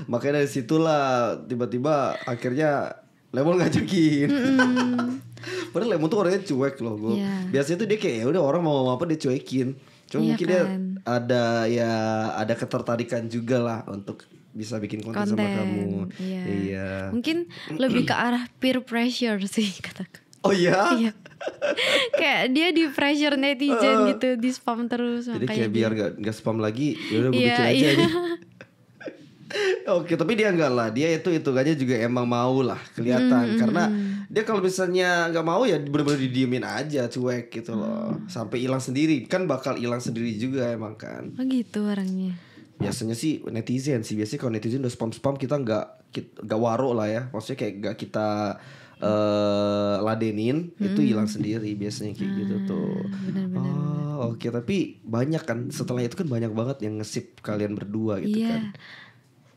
S1: Makanya dari situlah tiba-tiba akhirnya Lemon ngajakin. Mm
S2: -mm.
S1: Padahal Lemon tuh orangnya cuek loh gue. Yeah. Biasanya tuh dia kayak ya udah orang mau ngomong apa dia cuekin. Cuma yeah, mungkin kan? dia ada ya ada ketertarikan juga lah untuk bisa bikin konten, konten. sama kamu. Iya. Yeah. Iya. Mungkin
S2: lebih ke arah peer pressure sih kataku. Oh iya? iya. kayak dia di pressure netizen uh, gitu, di spam terus. Jadi kayak biar
S1: gak, gak spam lagi, ya udah gue yeah, bikin aja yeah. nih. Oke, tapi dia enggak lah. Dia itu itu aja juga emang mau lah kelihatan hmm, hmm karena hmm, hmm. dia kalau misalnya nggak mau ya benar-benar didiemin aja, cuek gitu loh. Sampai hilang sendiri. Kan bakal hilang sendiri juga emang kan.
S2: Oh gitu orangnya.
S1: Biasanya sih netizen sih. Biasanya kalau netizen udah spam-spam kita nggak nggak waro lah ya. Maksudnya kayak nggak kita uh, ladenin hmm. itu hilang sendiri biasanya kayak gitu ah, gitu tuh. Benar-benar. oh, oke okay. tapi banyak kan setelah itu kan banyak banget yang ngesip kalian berdua gitu yeah. kan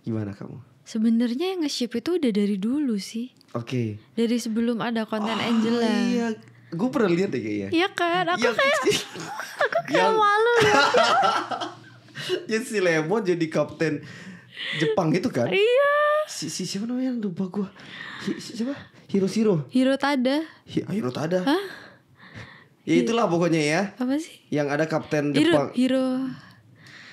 S1: Gimana kamu?
S2: Sebenarnya yang nge-ship itu udah dari dulu sih. Oke. Okay. Dari sebelum ada konten oh, Angela.
S1: Iya, gue pernah lihat deh kayaknya. Iya
S2: kan, aku yang, kayak aku kayak yang, malu.
S1: Ya. ya si Lemon jadi kapten Jepang gitu kan? Iya. Si, si siapa namanya yang lupa gue? Si, si, siapa? Hiro Tada. Hi, ah, Tada. Hah? Ya itulah pokoknya ya. Apa sih? Yang ada kapten Jepang. Hiro. Hiro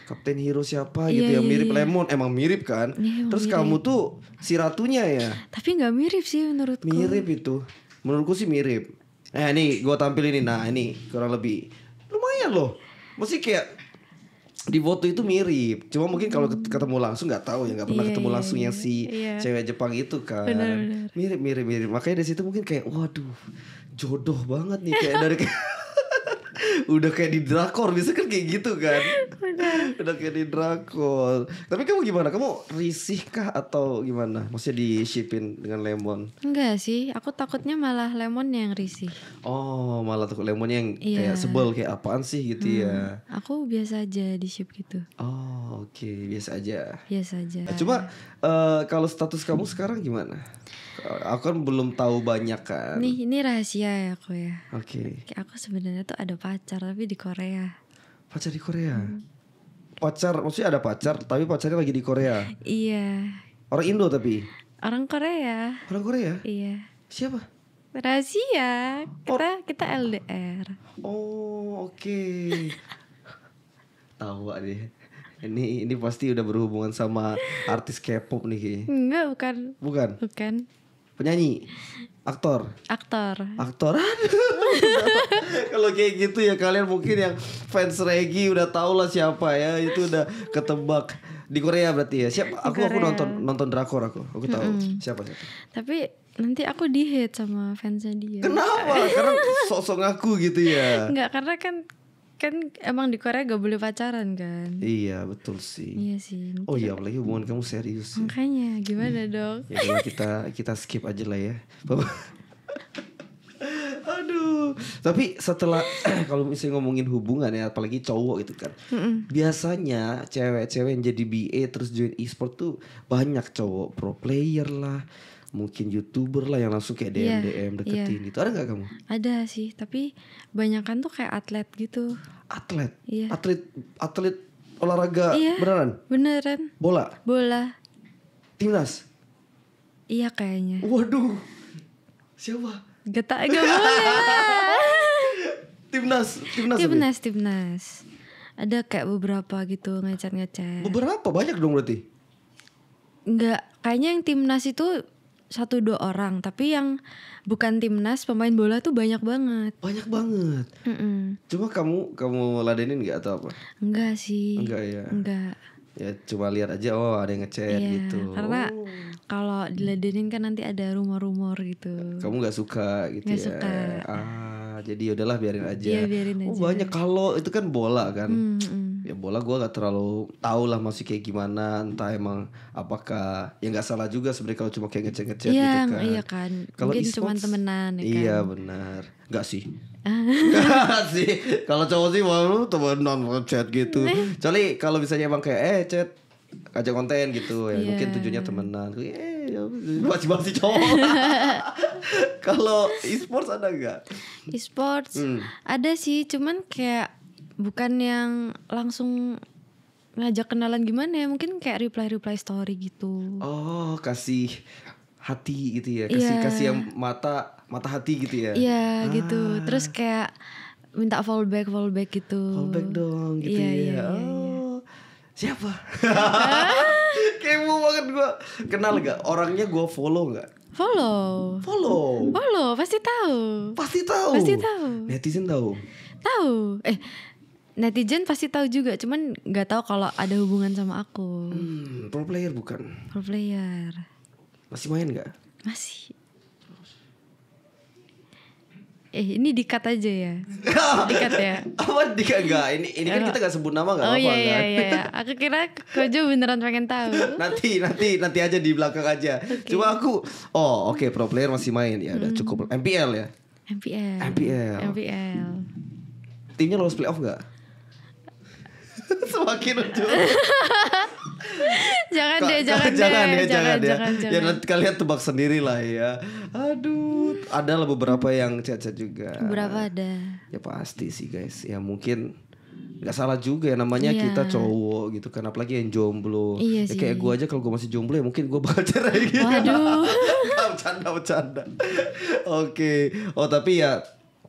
S1: kapten hero siapa yeah, gitu yeah, ya, iya, mirip yeah. Lemon emang mirip kan yeah, iya, terus mirip. kamu tuh si ratunya ya
S2: tapi nggak mirip sih menurutku mirip
S1: itu menurutku sih mirip nah eh, ini gue tampilin ini nah ini kurang lebih lumayan loh Masih kayak di foto itu mirip cuma mungkin kalau hmm. ketemu langsung nggak tahu ya nggak pernah yeah, ketemu iya, langsung yang si yeah. cewek Jepang itu kan mirip mirip mirip makanya dari situ mungkin kayak waduh jodoh banget nih kayak dari udah kayak di drakor bisa kan kayak gitu kan udah kayak di drakor tapi kamu gimana kamu risih kah atau gimana maksudnya di shipin dengan lemon
S2: enggak sih aku takutnya malah lemon yang risih
S1: oh malah takut lemonnya yang yeah. kayak sebel kayak apaan sih gitu ya? hmm.
S2: ya aku biasa aja di ship gitu
S1: oh oke okay. biasa aja
S2: biasa aja nah, coba
S1: uh, eh, kalau status kamu sekarang gimana Aku kan belum tahu banyak kan.
S2: Nih ini rahasia ya aku ya. Oke. Okay. Aku sebenarnya tuh ada pacar tapi di Korea.
S1: Pacar di Korea. Hmm. Pacar maksudnya ada pacar tapi pacarnya lagi di Korea.
S2: Iya.
S1: Orang Indo tapi.
S2: Orang Korea. Orang Korea. Iya. Siapa? Rahasia. Kita oh. kita LDR. Oh oke. Okay.
S1: tahu deh ini ini pasti udah berhubungan sama artis K-pop nih
S2: Enggak, bukan. Bukan. Bukan
S1: penyanyi aktor aktor aktoran kalau kayak gitu ya kalian mungkin yang fans Regi udah tau lah siapa ya itu udah ketebak di Korea berarti ya siapa aku aku nonton nonton drakor aku aku tahu mm -hmm. siapa siapa
S2: tapi nanti aku di hate sama fansnya dia kenapa
S1: karena sosok aku gitu ya
S2: Enggak karena kan kan emang di Korea gak boleh pacaran kan
S1: iya betul sih iya
S2: sih oh iya
S1: apalagi hubungan kamu serius
S2: ya. makanya gimana hmm. dok ya
S1: kita kita skip aja lah ya aduh tapi setelah kalau misalnya ngomongin hubungan ya apalagi cowok gitu kan mm -mm. biasanya cewek-cewek yang jadi BA terus join e-sport tuh banyak cowok pro player lah mungkin youtuber lah yang langsung kayak iya, DM DM iya. deketin yeah. gitu ada nggak kamu?
S2: Ada sih tapi banyakan tuh kayak atlet gitu. Atlet? Yeah.
S1: Atlet atlet olahraga yeah, beneran? Beneran. Bola? Bola. Timnas?
S2: Iya kayaknya. Waduh siapa? Gak tak gak
S1: boleh Timnas timnas timnas
S2: timnas. Ada kayak beberapa gitu ngecat ngecat. Beberapa
S1: banyak dong berarti?
S2: Enggak, kayaknya yang timnas itu satu dua orang tapi yang bukan timnas pemain bola tuh banyak banget banyak banget mm -mm.
S1: cuma kamu kamu ladenin nggak atau apa
S2: enggak sih enggak
S1: ya enggak ya cuma lihat aja oh ada yang ngechat yeah, gitu karena
S2: oh. kalau diladenin kan nanti ada rumor-rumor gitu kamu
S1: nggak suka gitu gak ya suka. ah jadi ya udahlah biarin iya, aja yeah, biarin oh aja. banyak kalau itu kan bola kan mm, -hmm. ya bola gue gak terlalu tahu lah masih kayak gimana entah emang apakah ya nggak salah juga sebenarnya kalau cuma kayak ngechat ngechat iya, yeah, gitu kan iya
S2: kan kalau e cuma temenan ya iya, kan? iya
S1: benar nggak sih sih kalau cowok sih malu mau temenan chat gitu kecuali kalau misalnya emang kayak eh chat ajak konten gitu ya yeah. mungkin tujuannya temenan eh ya, masih masih cowok kalau e-sports ada nggak
S2: e-sports hmm. ada sih cuman kayak bukan yang langsung ngajak kenalan gimana ya mungkin kayak reply reply story gitu
S1: oh kasih hati gitu ya kasih yeah. kasih yang mata mata hati gitu ya iya gitu. ah. gitu terus
S2: kayak minta fallback fallback gitu fallback dong gitu iya, ya iya, iya, iya. oh
S1: iya. siapa
S2: kepo banget gue
S1: kenal gak orangnya gue follow gak
S2: follow follow follow pasti tahu pasti tahu pasti tahu
S1: netizen tahu
S2: tahu eh netizen pasti tahu juga cuman nggak tahu kalau ada hubungan sama aku
S1: hmm, pro player bukan
S2: pro player
S1: masih main nggak
S2: masih Eh ini dikat aja ya. dikat ya.
S1: Apa dikat gak Ini ini kan kita gak sebut nama gak oh, apa iya, kan? iya, iya.
S2: Aku kira Kojo beneran pengen tahu.
S1: nanti nanti nanti aja di belakang aja. Okay. Cuma aku oh oke okay, pro player masih main ya udah hmm. cukup MPL ya. MPL. MPL. MPL. Timnya lolos playoff gak?
S2: Semakin lucu jangan deh, jangan, jangan deh, jangan, jangan, ya. ya jangan, jangan. Ya nanti
S1: kalian tebak sendiri lah ya.
S2: Aduh,
S1: ada lah beberapa yang cacat juga.
S2: Berapa ada?
S1: Ya pasti sih guys. Ya mungkin nggak salah juga ya namanya yeah. kita cowok gitu kan apalagi yang jomblo iya sih. ya kayak gue aja kalau gue masih jomblo ya mungkin gue bakal cerai gitu waduh bercanda bercanda oke okay. oh tapi ya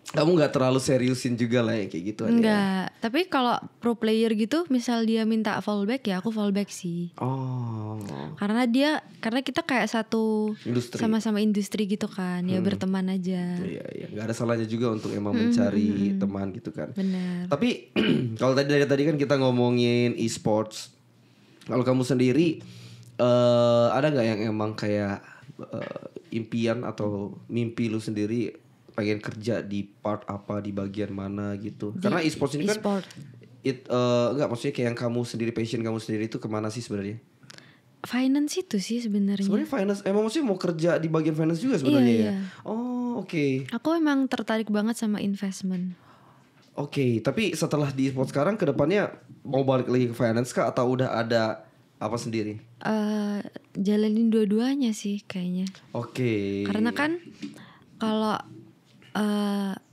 S1: kamu nggak terlalu seriusin juga lah ya kayak gitu
S2: enggak ya. tapi kalau pro player gitu misal dia minta fallback ya aku fallback sih
S1: oh
S2: karena dia karena kita kayak satu
S1: industri. sama-sama
S2: industri gitu kan ya hmm. berteman aja iya
S1: iya nggak ada salahnya juga untuk emang hmm, mencari hmm, hmm. teman gitu kan benar tapi kalau tadi dari tadi kan kita ngomongin e-sports kalau kamu sendiri uh, ada nggak yang emang kayak uh, impian atau mimpi lu sendiri pengen kerja di part apa di bagian mana gitu di, karena e-sports ini e kan it uh, enggak maksudnya kayak yang kamu sendiri passion kamu sendiri itu kemana sih sebenarnya
S2: finance itu sih sebenarnya sebenarnya
S1: finance emang maksudnya mau kerja di bagian finance juga iya, sebenarnya iya, ya iya. oh oke okay.
S2: aku emang tertarik banget sama investment
S1: oke okay, tapi setelah di e-sports sekarang kedepannya mau balik lagi ke finance kah atau udah ada apa sendiri?
S2: Uh, jalanin dua-duanya sih kayaknya.
S1: Oke. Okay. Karena kan
S2: kalau 呃。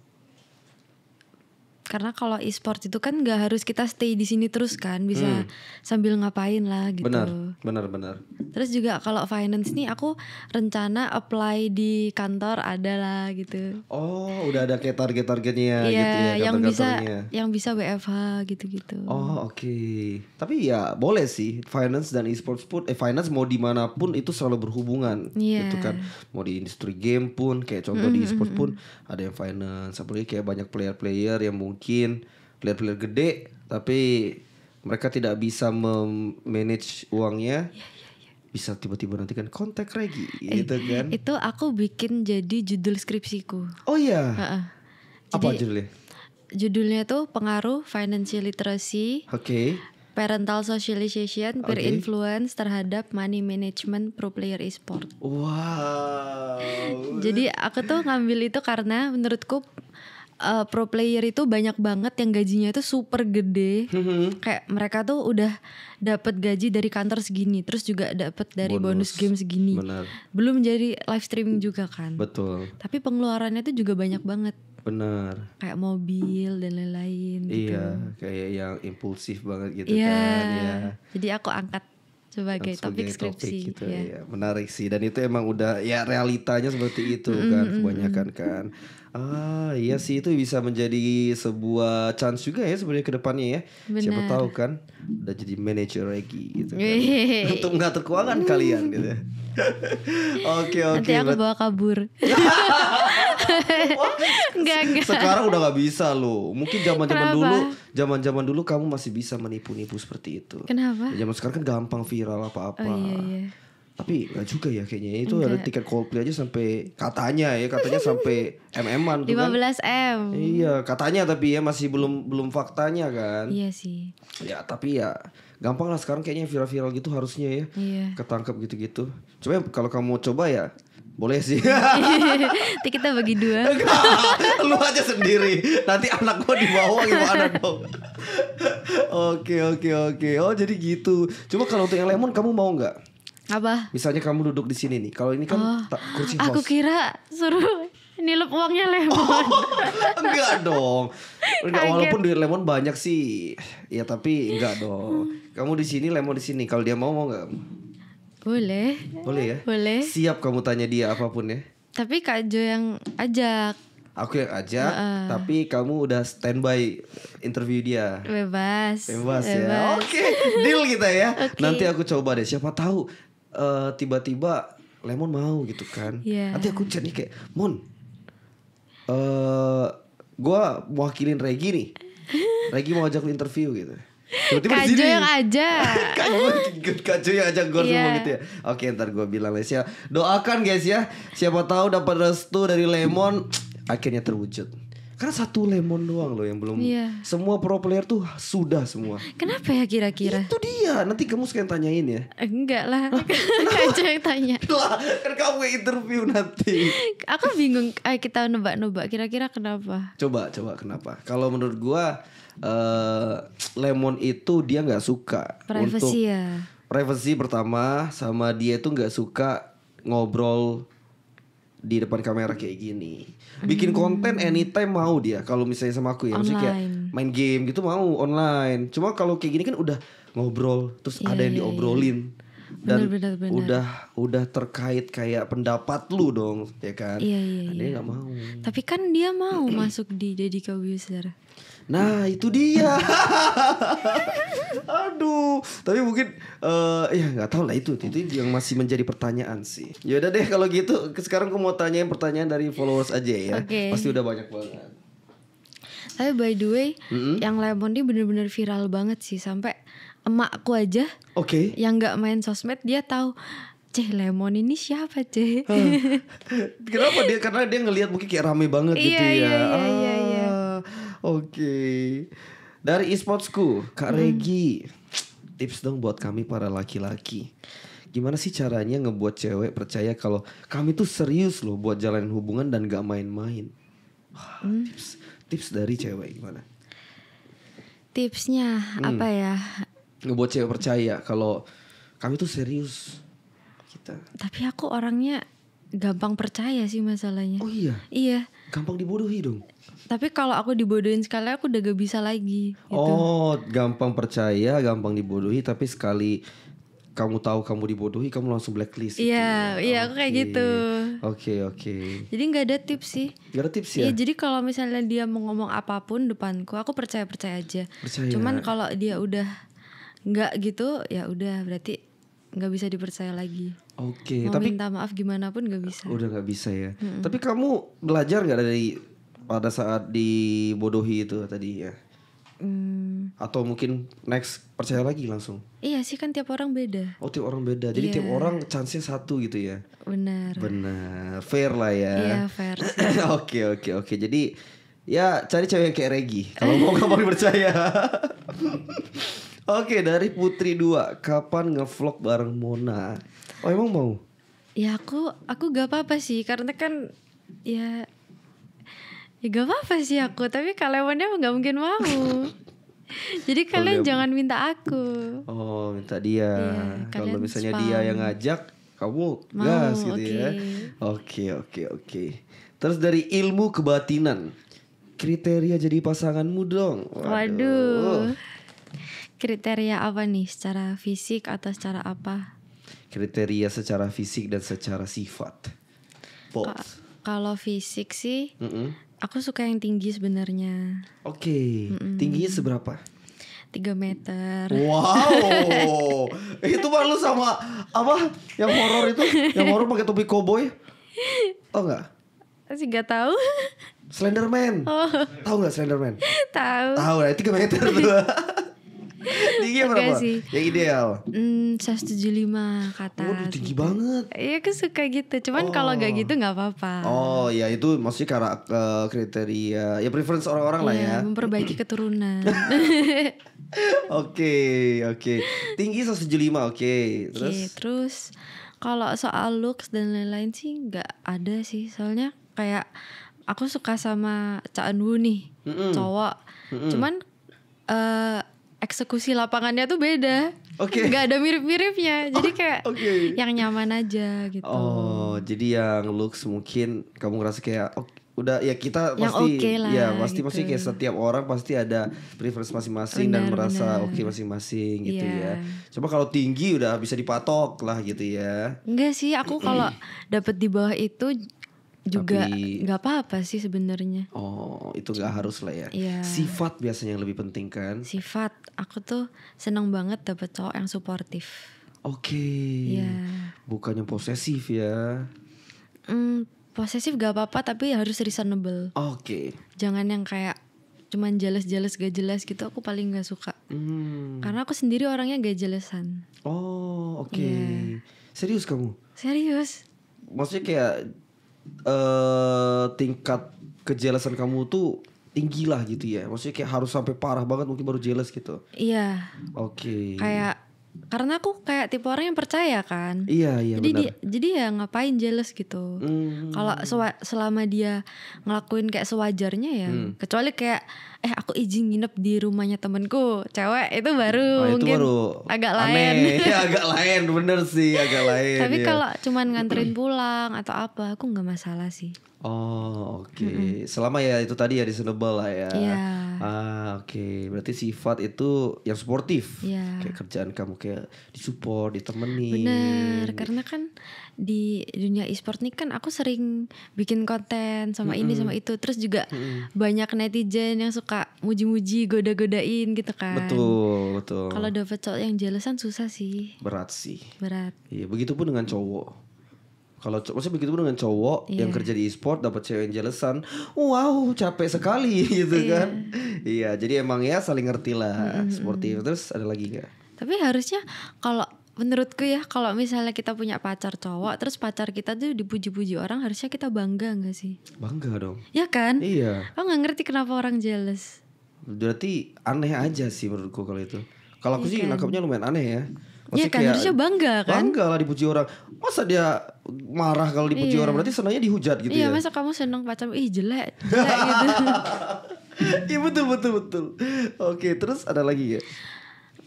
S2: karena kalau e-sport itu kan nggak harus kita stay di sini terus kan bisa hmm. sambil ngapain lah gitu benar benar benar terus juga kalau finance nih aku rencana apply di kantor ada lah gitu oh
S1: udah ada kayak target targetnya yeah, gitu iya, ya yang bisa
S2: yang bisa WFH gitu gitu oh
S1: oke okay. tapi ya boleh sih finance dan e sport pun eh finance mau dimanapun itu selalu berhubungan yeah. gitu kan mau di industri game pun kayak contoh mm -hmm. di e-sport pun ada yang finance apalagi kayak banyak player-player yang mungkin mungkin player-player gede tapi mereka tidak bisa memanage uangnya yeah, yeah, yeah. bisa tiba-tiba nanti kan kontak Regi eh, gitu kan
S2: itu aku bikin jadi judul skripsiku oh iya uh -uh. apa judulnya judulnya tuh pengaruh financial literacy oke okay. Parental socialization, peer okay. influence terhadap money management pro player esports.
S1: Wow.
S2: Jadi aku tuh ngambil itu karena menurutku uh, pro player itu banyak banget yang gajinya itu super gede. Mm-hmm. Kayak mereka tuh udah dapat gaji dari kantor segini, terus juga dapat dari bonus, bonus game segini. Benar. Belum jadi live streaming juga kan. Betul. Tapi pengeluarannya itu juga banyak banget. Benar. Kayak mobil dan lain-lain. Gitu. Iya,
S1: kayak yang impulsif banget gitu yeah. kan. Iya.
S2: Jadi aku angkat sebagai, topik skripsi topik gitu, ya. ya
S1: menarik sih dan itu emang udah ya realitanya seperti itu mm -hmm. kan kebanyakan kan Ah iya sih itu bisa menjadi sebuah chance juga ya sebenarnya kedepannya ya. Bener. Siapa tahu kan udah jadi manager lagi gitu.
S2: Kan. Untuk
S1: gak keuangan kalian gitu. Oke oke. Nanti aku
S2: bawa kabur. gak, gak. Sekarang udah
S1: gak bisa loh. Mungkin zaman zaman dulu, zaman zaman dulu kamu masih bisa menipu-nipu seperti itu. Kenapa? Ya, zaman sekarang kan gampang viral apa-apa. Oh, iya, iya tapi nggak juga ya kayaknya itu Enggak. ada tiket Coldplay aja sampai katanya ya katanya sampai mm-an kan. lima belas
S2: m iya
S1: katanya tapi ya masih belum belum faktanya kan iya sih ya tapi ya gampang lah sekarang kayaknya viral-viral gitu harusnya ya iya. ketangkep gitu-gitu coba kalau kamu coba ya boleh sih.
S2: Nanti kita bagi dua. Enggak,
S1: lu aja sendiri. Nanti anak gua dibawa gimana dong? Oke, oke, oke. Oh, jadi gitu. Coba kalau untuk yang lemon kamu mau nggak? Apa? Misalnya kamu duduk di sini nih. Kalau ini kan oh, tak, kursi host. Aku
S2: kira suruh nilep uangnya lemon. Oh, enggak dong. Enggak walaupun duit
S1: lemon banyak sih. Ya tapi enggak dong. Kamu di sini lemon di sini. Kalau dia mau mau enggak? Boleh. Boleh ya? Boleh. Siap kamu tanya dia apapun ya.
S2: Tapi Kak Jo yang ajak
S1: aku yang ajak uh, tapi kamu udah standby interview dia
S2: bebas bebas, ya. bebas. ya oke okay,
S1: deal kita ya okay. nanti aku coba deh siapa tahu uh, tiba-tiba Lemon mau gitu kan. Yeah. Nanti aku chat nih kayak Mon, uh, eh, gue mewakilin Regi nih. Regi mau ajak interview gitu. Tiba-tiba Kajo disini. yang
S2: aja
S1: Kajo yang aja gue yeah. semua gitu ya Oke ntar gue bilang Lesia Doakan guys ya Siapa tahu dapat restu dari Lemon Akhirnya terwujud karena satu lemon doang loh yang belum. yeah. Semua pro player tuh sudah semua. Kenapa ya kira-kira? Itu dia. Nanti kamu sekalian tanyain ya.
S2: Enggak lah. Kacau yang tanya. Lah, kan
S1: kamu interview nanti.
S2: Aku bingung. Ayo kita nebak-nebak kira-kira kenapa?
S1: Coba, coba kenapa? Kalau menurut gua uh, lemon itu dia nggak suka privacy untuk ya. Privacy pertama sama dia itu nggak suka ngobrol di depan kamera kayak gini. Bikin hmm. konten anytime mau dia kalau misalnya sama aku ya, maksudnya kayak main game gitu mau online. Cuma kalau kayak gini kan udah ngobrol terus yeah, ada yang yeah, iya. diobrolin. Yeah. Dan bener, bener, bener. udah udah terkait kayak pendapat lu dong, ya kan? Iya, iya, Dia iya. nggak mau.
S2: Tapi kan dia mau masuk di jadi user.
S1: Nah itu dia. Aduh, tapi mungkin uh, ya nggak tahu lah itu, itu yang masih menjadi pertanyaan sih. Ya udah deh kalau gitu, sekarang aku mau tanya yang pertanyaan dari followers aja ya. Okay. Pasti udah banyak banget.
S2: Tapi by the way, mm-hmm. yang Lemon dia bener-bener viral banget sih sampai emakku aja. Oke. Okay. Yang nggak main sosmed dia tahu. Ceh Lemon ini siapa Ceh?
S1: Kenapa dia? Karena dia ngelihat mungkin kayak rame banget gitu iya, ya. Iya, iya, iya, iya Oke, dari esportsku Kak hmm. Regi tips dong buat kami para laki-laki gimana sih caranya ngebuat cewek percaya kalau kami tuh serius loh buat jalanin hubungan dan gak main-main hmm. tips tips dari cewek gimana
S2: tipsnya hmm. apa ya
S1: ngebuat cewek percaya kalau kami tuh serius kita
S2: tapi aku orangnya gampang percaya sih masalahnya oh iya iya
S1: gampang dibodohi dong
S2: tapi kalau aku dibodohin sekali aku udah gak bisa lagi gitu.
S1: oh gampang percaya gampang dibodohi tapi sekali kamu tahu kamu dibodohi kamu langsung blacklist gitu
S2: iya yeah, iya okay. aku kayak gitu oke
S1: okay, oke okay.
S2: jadi nggak ada tips sih
S1: Gak ada tips ya iya jadi
S2: kalau misalnya dia mau ngomong apapun depanku aku percaya percaya aja percaya. cuman kalau dia udah nggak gitu ya udah berarti nggak bisa dipercaya lagi
S1: oke okay, tapi
S2: minta maaf gimana pun nggak bisa udah nggak
S1: bisa ya mm -mm. tapi kamu belajar nggak dari pada saat dibodohi itu tadi ya
S2: hmm.
S1: atau mungkin next percaya lagi langsung
S2: iya sih kan tiap orang beda
S1: oh tiap orang beda jadi yeah. tiap orang chance nya satu gitu ya benar benar fair lah ya iya fair oke oke oke jadi ya cari cewek kayak Regi kalau mau kamu percaya oke dari Putri dua kapan ngevlog bareng Mona oh emang mau
S2: ya aku aku gak apa apa sih karena kan ya ya gak apa-apa sih aku tapi kalemannya gak nggak mungkin mau jadi kalian jangan minta aku
S1: oh minta dia ya, kalau misalnya spam. dia yang ngajak kamu mau, gas gitu okay. ya oke oke oke terus dari ilmu kebatinan kriteria jadi pasanganmu dong waduh,
S2: waduh. kriteria apa nih secara fisik atau secara apa
S1: kriteria secara fisik dan secara sifat Ka
S2: kalau fisik sih mm -mm Aku suka yang tinggi sebenarnya.
S1: Oke, okay. Mm-mm. tingginya seberapa?
S2: 3 meter. Wow. itu malu sama apa yang horor itu? Yang horor
S1: pakai topi koboi? Oh enggak.
S2: Masih gak tahu.
S1: Slenderman. Oh. Tahu nggak Slenderman?
S2: Tahu. Tahu lah, Tiga meter tuh. tinggi berapa? Sih. Yang ideal. Hmm, 175 ke atas. Waduh, tinggi gitu. banget. Iya, aku suka gitu. Cuman oh. kalau gak gitu gak apa-apa.
S1: Oh, ya itu maksudnya karena eh, kriteria ya preference orang-orang ya, lah iya, ya.
S2: memperbaiki keturunan. Oke,
S1: oke. Okay, okay. Tinggi 175, oke. Okay. Terus okay,
S2: terus kalau soal looks dan lain-lain sih gak ada sih. Soalnya kayak aku suka sama Cak Woo nih, mm -mm. cowok. Mm -mm. Cuman uh, eksekusi lapangannya tuh beda. Oke. Okay. Gak ada mirip-miripnya. Jadi oh, kayak okay. yang nyaman aja gitu. Oh,
S1: jadi yang looks mungkin kamu ngerasa kayak oh, udah ya kita yang pasti okay lah, ya pasti gitu. pasti kayak setiap orang pasti ada preference masing-masing dan merasa oke okay masing-masing gitu iya. ya. Coba kalau tinggi udah bisa dipatok lah gitu ya.
S2: Enggak sih, aku kalau dapet di bawah itu juga nggak apa-apa sih sebenarnya
S1: oh itu nggak harus lah ya yeah. sifat biasanya yang lebih penting kan sifat
S2: aku tuh seneng banget dapet cowok yang suportif
S1: oke okay. Iya. yeah. bukannya posesif ya
S2: mm, posesif gak apa-apa tapi harus reasonable
S1: oke okay.
S2: jangan yang kayak cuman jelas-jelas gak jelas gitu aku paling nggak suka
S1: mm.
S2: karena aku sendiri orangnya gak jelasan
S1: oh oke okay. Iya. yeah. serius kamu
S2: serius
S1: maksudnya kayak uh, tingkat kejelasan kamu tuh tinggi lah gitu ya. Maksudnya kayak harus sampai parah banget mungkin baru jelas gitu. Iya. Oke. Okay. Kayak
S2: karena aku kayak tipe orang yang percaya kan iya iya jadi Dia, jadi ya ngapain jealous gitu
S1: hmm. kalau
S2: selama dia ngelakuin kayak sewajarnya ya hmm. kecuali kayak eh aku izin nginep di rumahnya temenku cewek itu baru oh, itu mungkin baru agak aneh. lain ya, agak
S1: lain bener sih agak lain tapi ya. kalau
S2: cuman nganterin hmm. pulang atau apa aku nggak masalah sih
S1: Oh oke, okay. mm-hmm. selama ya itu tadi ya reasonable lah ya. Yeah. Ah oke, okay. berarti sifat itu yang sportif. Yeah. Kayak kerjaan kamu kayak disupport, ditemenin.
S2: Bener, karena kan di dunia e-sport nih kan aku sering bikin konten sama mm-hmm. ini sama itu, terus juga mm-hmm. banyak netizen yang suka muji-muji, goda-godain gitu kan.
S1: Betul betul. Kalau
S2: dapet cowok yang jelasan susah sih.
S1: Berat sih. Berat. Iya, begitupun dengan cowok kalau maksudnya begitu pun dengan cowok yeah. yang iya. kerja di e-sport dapat cewek yang jelesan, wow capek sekali gitu yeah. kan. Iya, jadi emang ya saling ngerti lah mm -hmm. seperti Terus ada lagi nggak?
S2: Tapi harusnya kalau menurutku ya kalau misalnya kita punya pacar cowok terus pacar kita tuh dipuji-puji orang harusnya kita bangga nggak sih?
S1: Bangga dong.
S2: Ya kan? Iya. Aku nggak ngerti kenapa orang jealous.
S1: Berarti aneh aja sih menurutku kalau itu. Kalau aku ya sih kan? nangkapnya lumayan aneh ya Iya kan harusnya bangga kan? Bangga lah dipuji orang. Masa dia marah kalau dipuji iya. orang berarti senangnya dihujat gitu iya, ya? Iya masa
S2: kamu senang pacar ih jelek,
S1: jelek gitu. Iya betul betul betul. Oke terus ada lagi ya?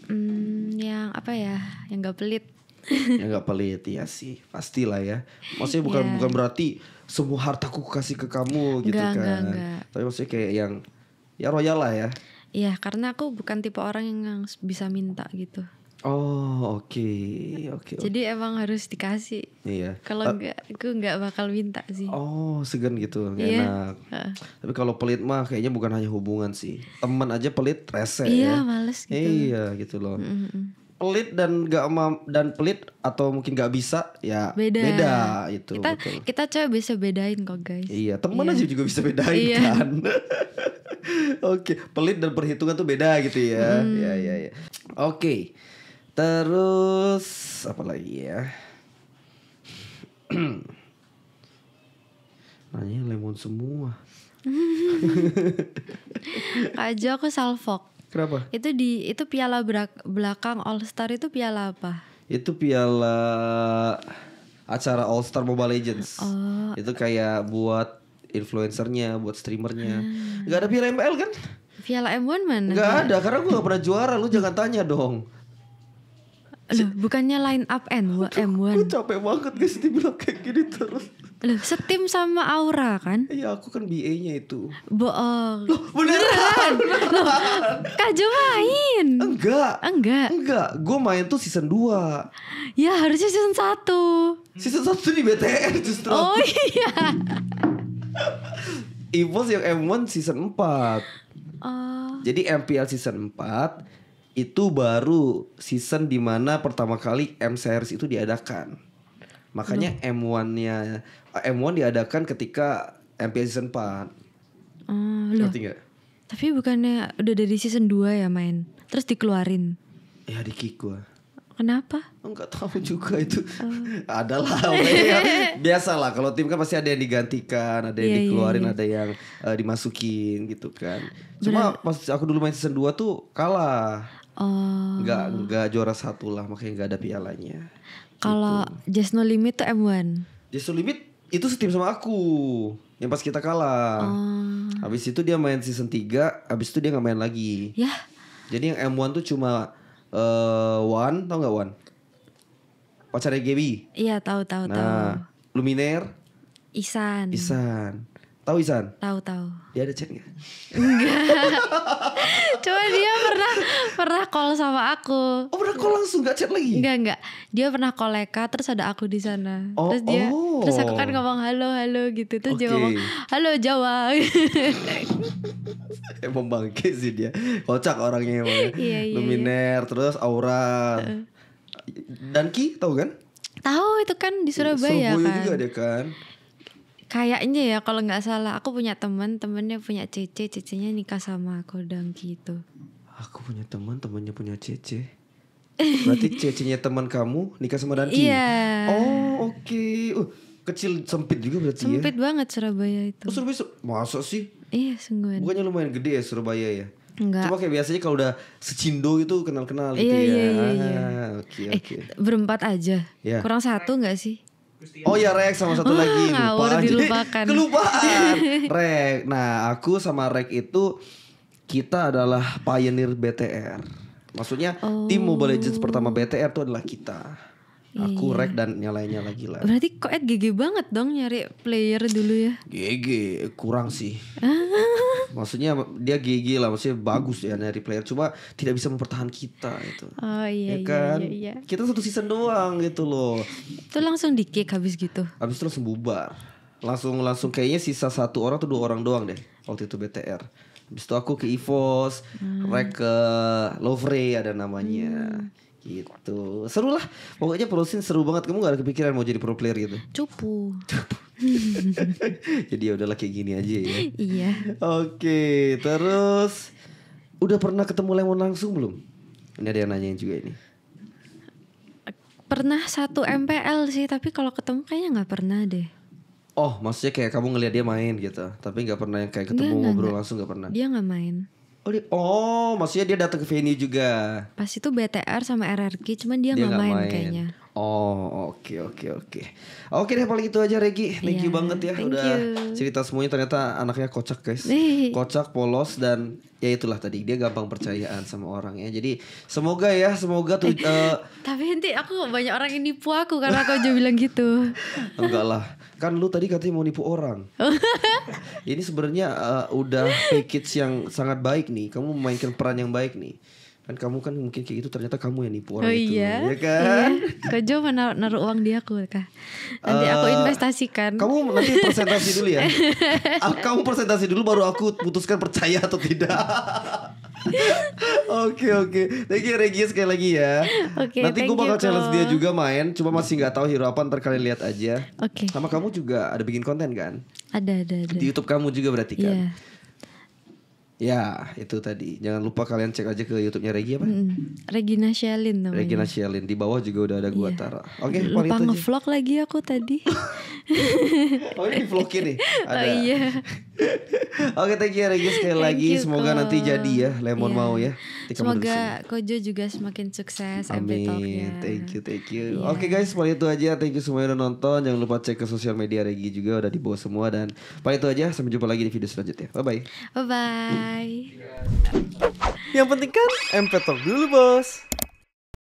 S2: Hmm, yang apa ya? Yang gak pelit.
S1: yang gak pelit ya sih pastilah ya. Maksudnya bukan yeah. bukan berarti semua hartaku kasih ke kamu gitu enggak, kan. Enggak, enggak. Tapi maksudnya kayak yang ya royal lah ya.
S2: Iya, karena aku bukan tipe orang yang bisa minta gitu.
S1: Oh oke okay. oke. Okay, Jadi
S2: emang harus dikasih. Iya. Kalau uh, enggak, gue enggak bakal minta sih.
S1: Oh segan gitu, gak iya. enak. Uh. Tapi kalau pelit mah kayaknya bukan hanya hubungan sih. Teman aja pelit rese. Ya. Iya ya. males gitu. Iya gitu loh. Mm hmm Pelit dan gak mam dan pelit atau mungkin gak bisa ya beda, beda itu. Kita betul.
S2: kita coba bisa bedain kok guys.
S1: Iya teman iya. aja juga bisa bedain iya. kan. oke okay. pelit dan perhitungan tuh beda gitu ya. Mm. Iya Ya ya ya. Oke. Terus apa lagi ya? Nanya lemon semua.
S2: Aja aku salfok. Kenapa? Itu di itu piala belakang All Star itu piala apa?
S1: Itu piala acara All Star Mobile Legends. Oh. Itu kayak buat influencernya, buat streamernya. Hmm. Gak ada piala ML kan?
S2: Piala M1 mana? Gak ada, karena
S1: gue gak pernah juara. Lu jangan tanya dong.
S2: Loh, bukannya line up N Aduh, M1. Aku capek banget guys dibilang kayak gini terus. Loh, setim sama Aura kan?
S1: Iya, aku kan BA-nya itu.
S2: Bohong. Loh, beneran. beneran. Loh, Kak Jo
S1: main. Enggak. Enggak. Enggak, gue main tuh season 2. Ya, harusnya season 1. Season 1 di BTR justru. Oh iya. Evos yang M1 season 4. Uh. Jadi MPL season 4 itu baru season dimana pertama kali M series itu diadakan. Makanya M1-nya eh, M1 diadakan ketika MP season 4.
S2: Oh, uh, Tapi bukannya udah dari season 2 ya main. Terus dikeluarin.
S1: Ya di kick gua. Kenapa? Enggak oh, tahu juga itu. Uh. Adalah ya. biasalah kalau tim kan pasti ada yang digantikan, ada yang yeah, iya, dikeluarin, yeah, yeah. ada yang uh, dimasukin gitu kan. Cuma pas aku dulu main season 2 tuh kalah. Oh. Nggak nggak juara satu lah makanya nggak ada pialanya.
S2: Kalau gitu. Just No Limit tuh M1.
S1: Just No Limit itu setim sama aku yang pas kita kalah. Oh. Habis itu dia main season 3, habis itu dia nggak main lagi. Ya. Yeah. Jadi yang M1 tuh cuma uh, eh, One, tau nggak One? Pacarnya Gaby.
S2: Iya, tahu tahu nah, tahu. Luminer. Isan.
S1: Isan. Tahu Isan? Tahu tahu. Dia ada chat gak?
S2: Enggak. Cuma dia pernah pernah call sama aku. Oh pernah call langsung gak chat lagi? Enggak enggak. Dia pernah call Eka terus ada aku di sana. Oh, terus dia oh. terus aku kan ngomong halo halo gitu terus okay. dia ngomong halo Jawa.
S1: emang bangke sih dia. Kocak orangnya emang. Ya. Iya, iya, iya, Luminer iya. terus Aura. Uh. Dan Ki tahu kan?
S2: Tahu itu kan di Surabaya, Surabaya kan. Surabaya juga dia kan. Kayaknya ya kalau nggak salah aku punya temen temennya punya cece, cecenya nikah sama kodang gitu.
S1: Aku punya teman, temennya punya cece. Berarti cecenya teman kamu nikah sama Danki. Iya. Oh, oke. Okay. Uh, kecil sempit juga berarti sempit ya. Sempit
S2: banget Surabaya itu. Oh, Surabaya
S1: masa sih?
S2: Iya, sungguh. Bukannya
S1: lumayan gede ya Surabaya ya? Enggak. Cuma kayak biasanya kalau udah secindo itu kenal-kenal gitu iya, ya. Iya, iya, iya. Ah, okay, eh,
S2: berempat aja. Yeah. Kurang satu enggak sih?
S1: Oh ya Rek sama satu oh, lagi lupa dilupakan. Kelupaan. Rek. Nah, aku sama Rek itu kita adalah pioneer BTR. Maksudnya oh. tim Mobile Legends pertama BTR itu adalah kita. Aku iya. rek dan nyalainya lagi lah.
S2: Berarti kok Ed GG banget dong nyari player dulu ya?
S1: GG kurang sih. maksudnya dia GG lah, maksudnya bagus ya nyari player. Cuma tidak bisa mempertahankan kita itu.
S2: Oh iya ya iya, kan? iya, iya.
S1: Kita satu season doang gitu loh.
S2: Itu langsung di kick
S1: habis gitu. Habis itu langsung bubar. Langsung langsung kayaknya sisa satu orang tuh dua orang doang deh waktu itu BTR. Habis itu aku ke Evos, hmm. rek ke Lovre ada namanya. Hmm Gitu. Seru lah. Pokoknya prosin seru banget. Kamu gak ada kepikiran mau jadi pro player gitu?
S2: Cupu. Cupu.
S1: jadi ya udahlah kayak gini aja ya. Iya. Oke, terus udah pernah ketemu Lemon langsung belum? Ini ada yang nanya juga ini.
S2: Pernah satu MPL sih, tapi kalau ketemu kayaknya nggak pernah deh.
S1: Oh, maksudnya kayak kamu ngeliat dia main gitu, tapi nggak pernah yang kayak ketemu gak, ngobrol gak, langsung nggak pernah? Dia nggak main. Oh, oh, maksudnya dia datang ke venue juga.
S2: Pas itu BTR sama RRQ, cuman dia, dia gak main, main kayaknya.
S1: Oh, oke okay, oke okay, oke. Okay. Oke deh paling itu aja Regi. Thank yeah, you banget ya udah you. cerita semuanya ternyata anaknya kocak, guys. Kocak, polos dan ya itulah tadi dia gampang percayaan sama orang ya. Jadi semoga ya, semoga tuh eh, uh,
S2: Tapi nanti aku banyak orang yang nipu aku karena aku aja bilang gitu.
S1: Enggak lah kan lu tadi katanya mau nipu orang. ini sebenarnya uh, udah package yang sangat baik nih. Kamu memainkan peran yang baik nih kan kamu kan mungkin kayak gitu ternyata kamu yang nipu orang oh, itu iya? ya iya. kan
S2: iya. Jo mana naruh uang di aku kak nanti uh, aku eh, investasikan kamu nanti presentasi dulu ya ah, kamu
S1: presentasi dulu baru aku putuskan percaya atau tidak Oke oke, thank you Regia sekali lagi ya. Oke. Okay, Nanti gue bakal you, challenge dia juga main, cuma masih nggak tahu hero apa ntar kalian lihat aja. Oke. Okay. Sama kamu juga ada bikin konten kan?
S2: Ada ada ada. Di
S1: YouTube kamu juga berarti kan? Yeah. Ya itu tadi Jangan lupa kalian cek aja ke YouTube-nya Regi apa?
S2: Hmm. Regina Shelin namanya Regina
S1: Shelin Di bawah juga udah ada gua iya. Tara yeah. Oke okay, Lupa nge-vlog
S2: lagi aku tadi
S1: Oh ini vlog ini. Oh iya Oke, okay, thank you Regis sekali thank lagi. You, Semoga Ko. nanti jadi ya, Lemon yeah. mau ya. Semoga
S2: Kojo juga semakin sukses
S1: Amin. Thank you, thank you. Yeah. Oke okay, guys, paling itu aja. Thank you semuanya udah nonton. Jangan lupa cek ke sosial media Regi juga udah di bawah semua dan paling itu aja. Sampai jumpa lagi di video selanjutnya. Bye bye.
S2: Bye bye.
S1: Yang penting kan MP Talk dulu, Bos.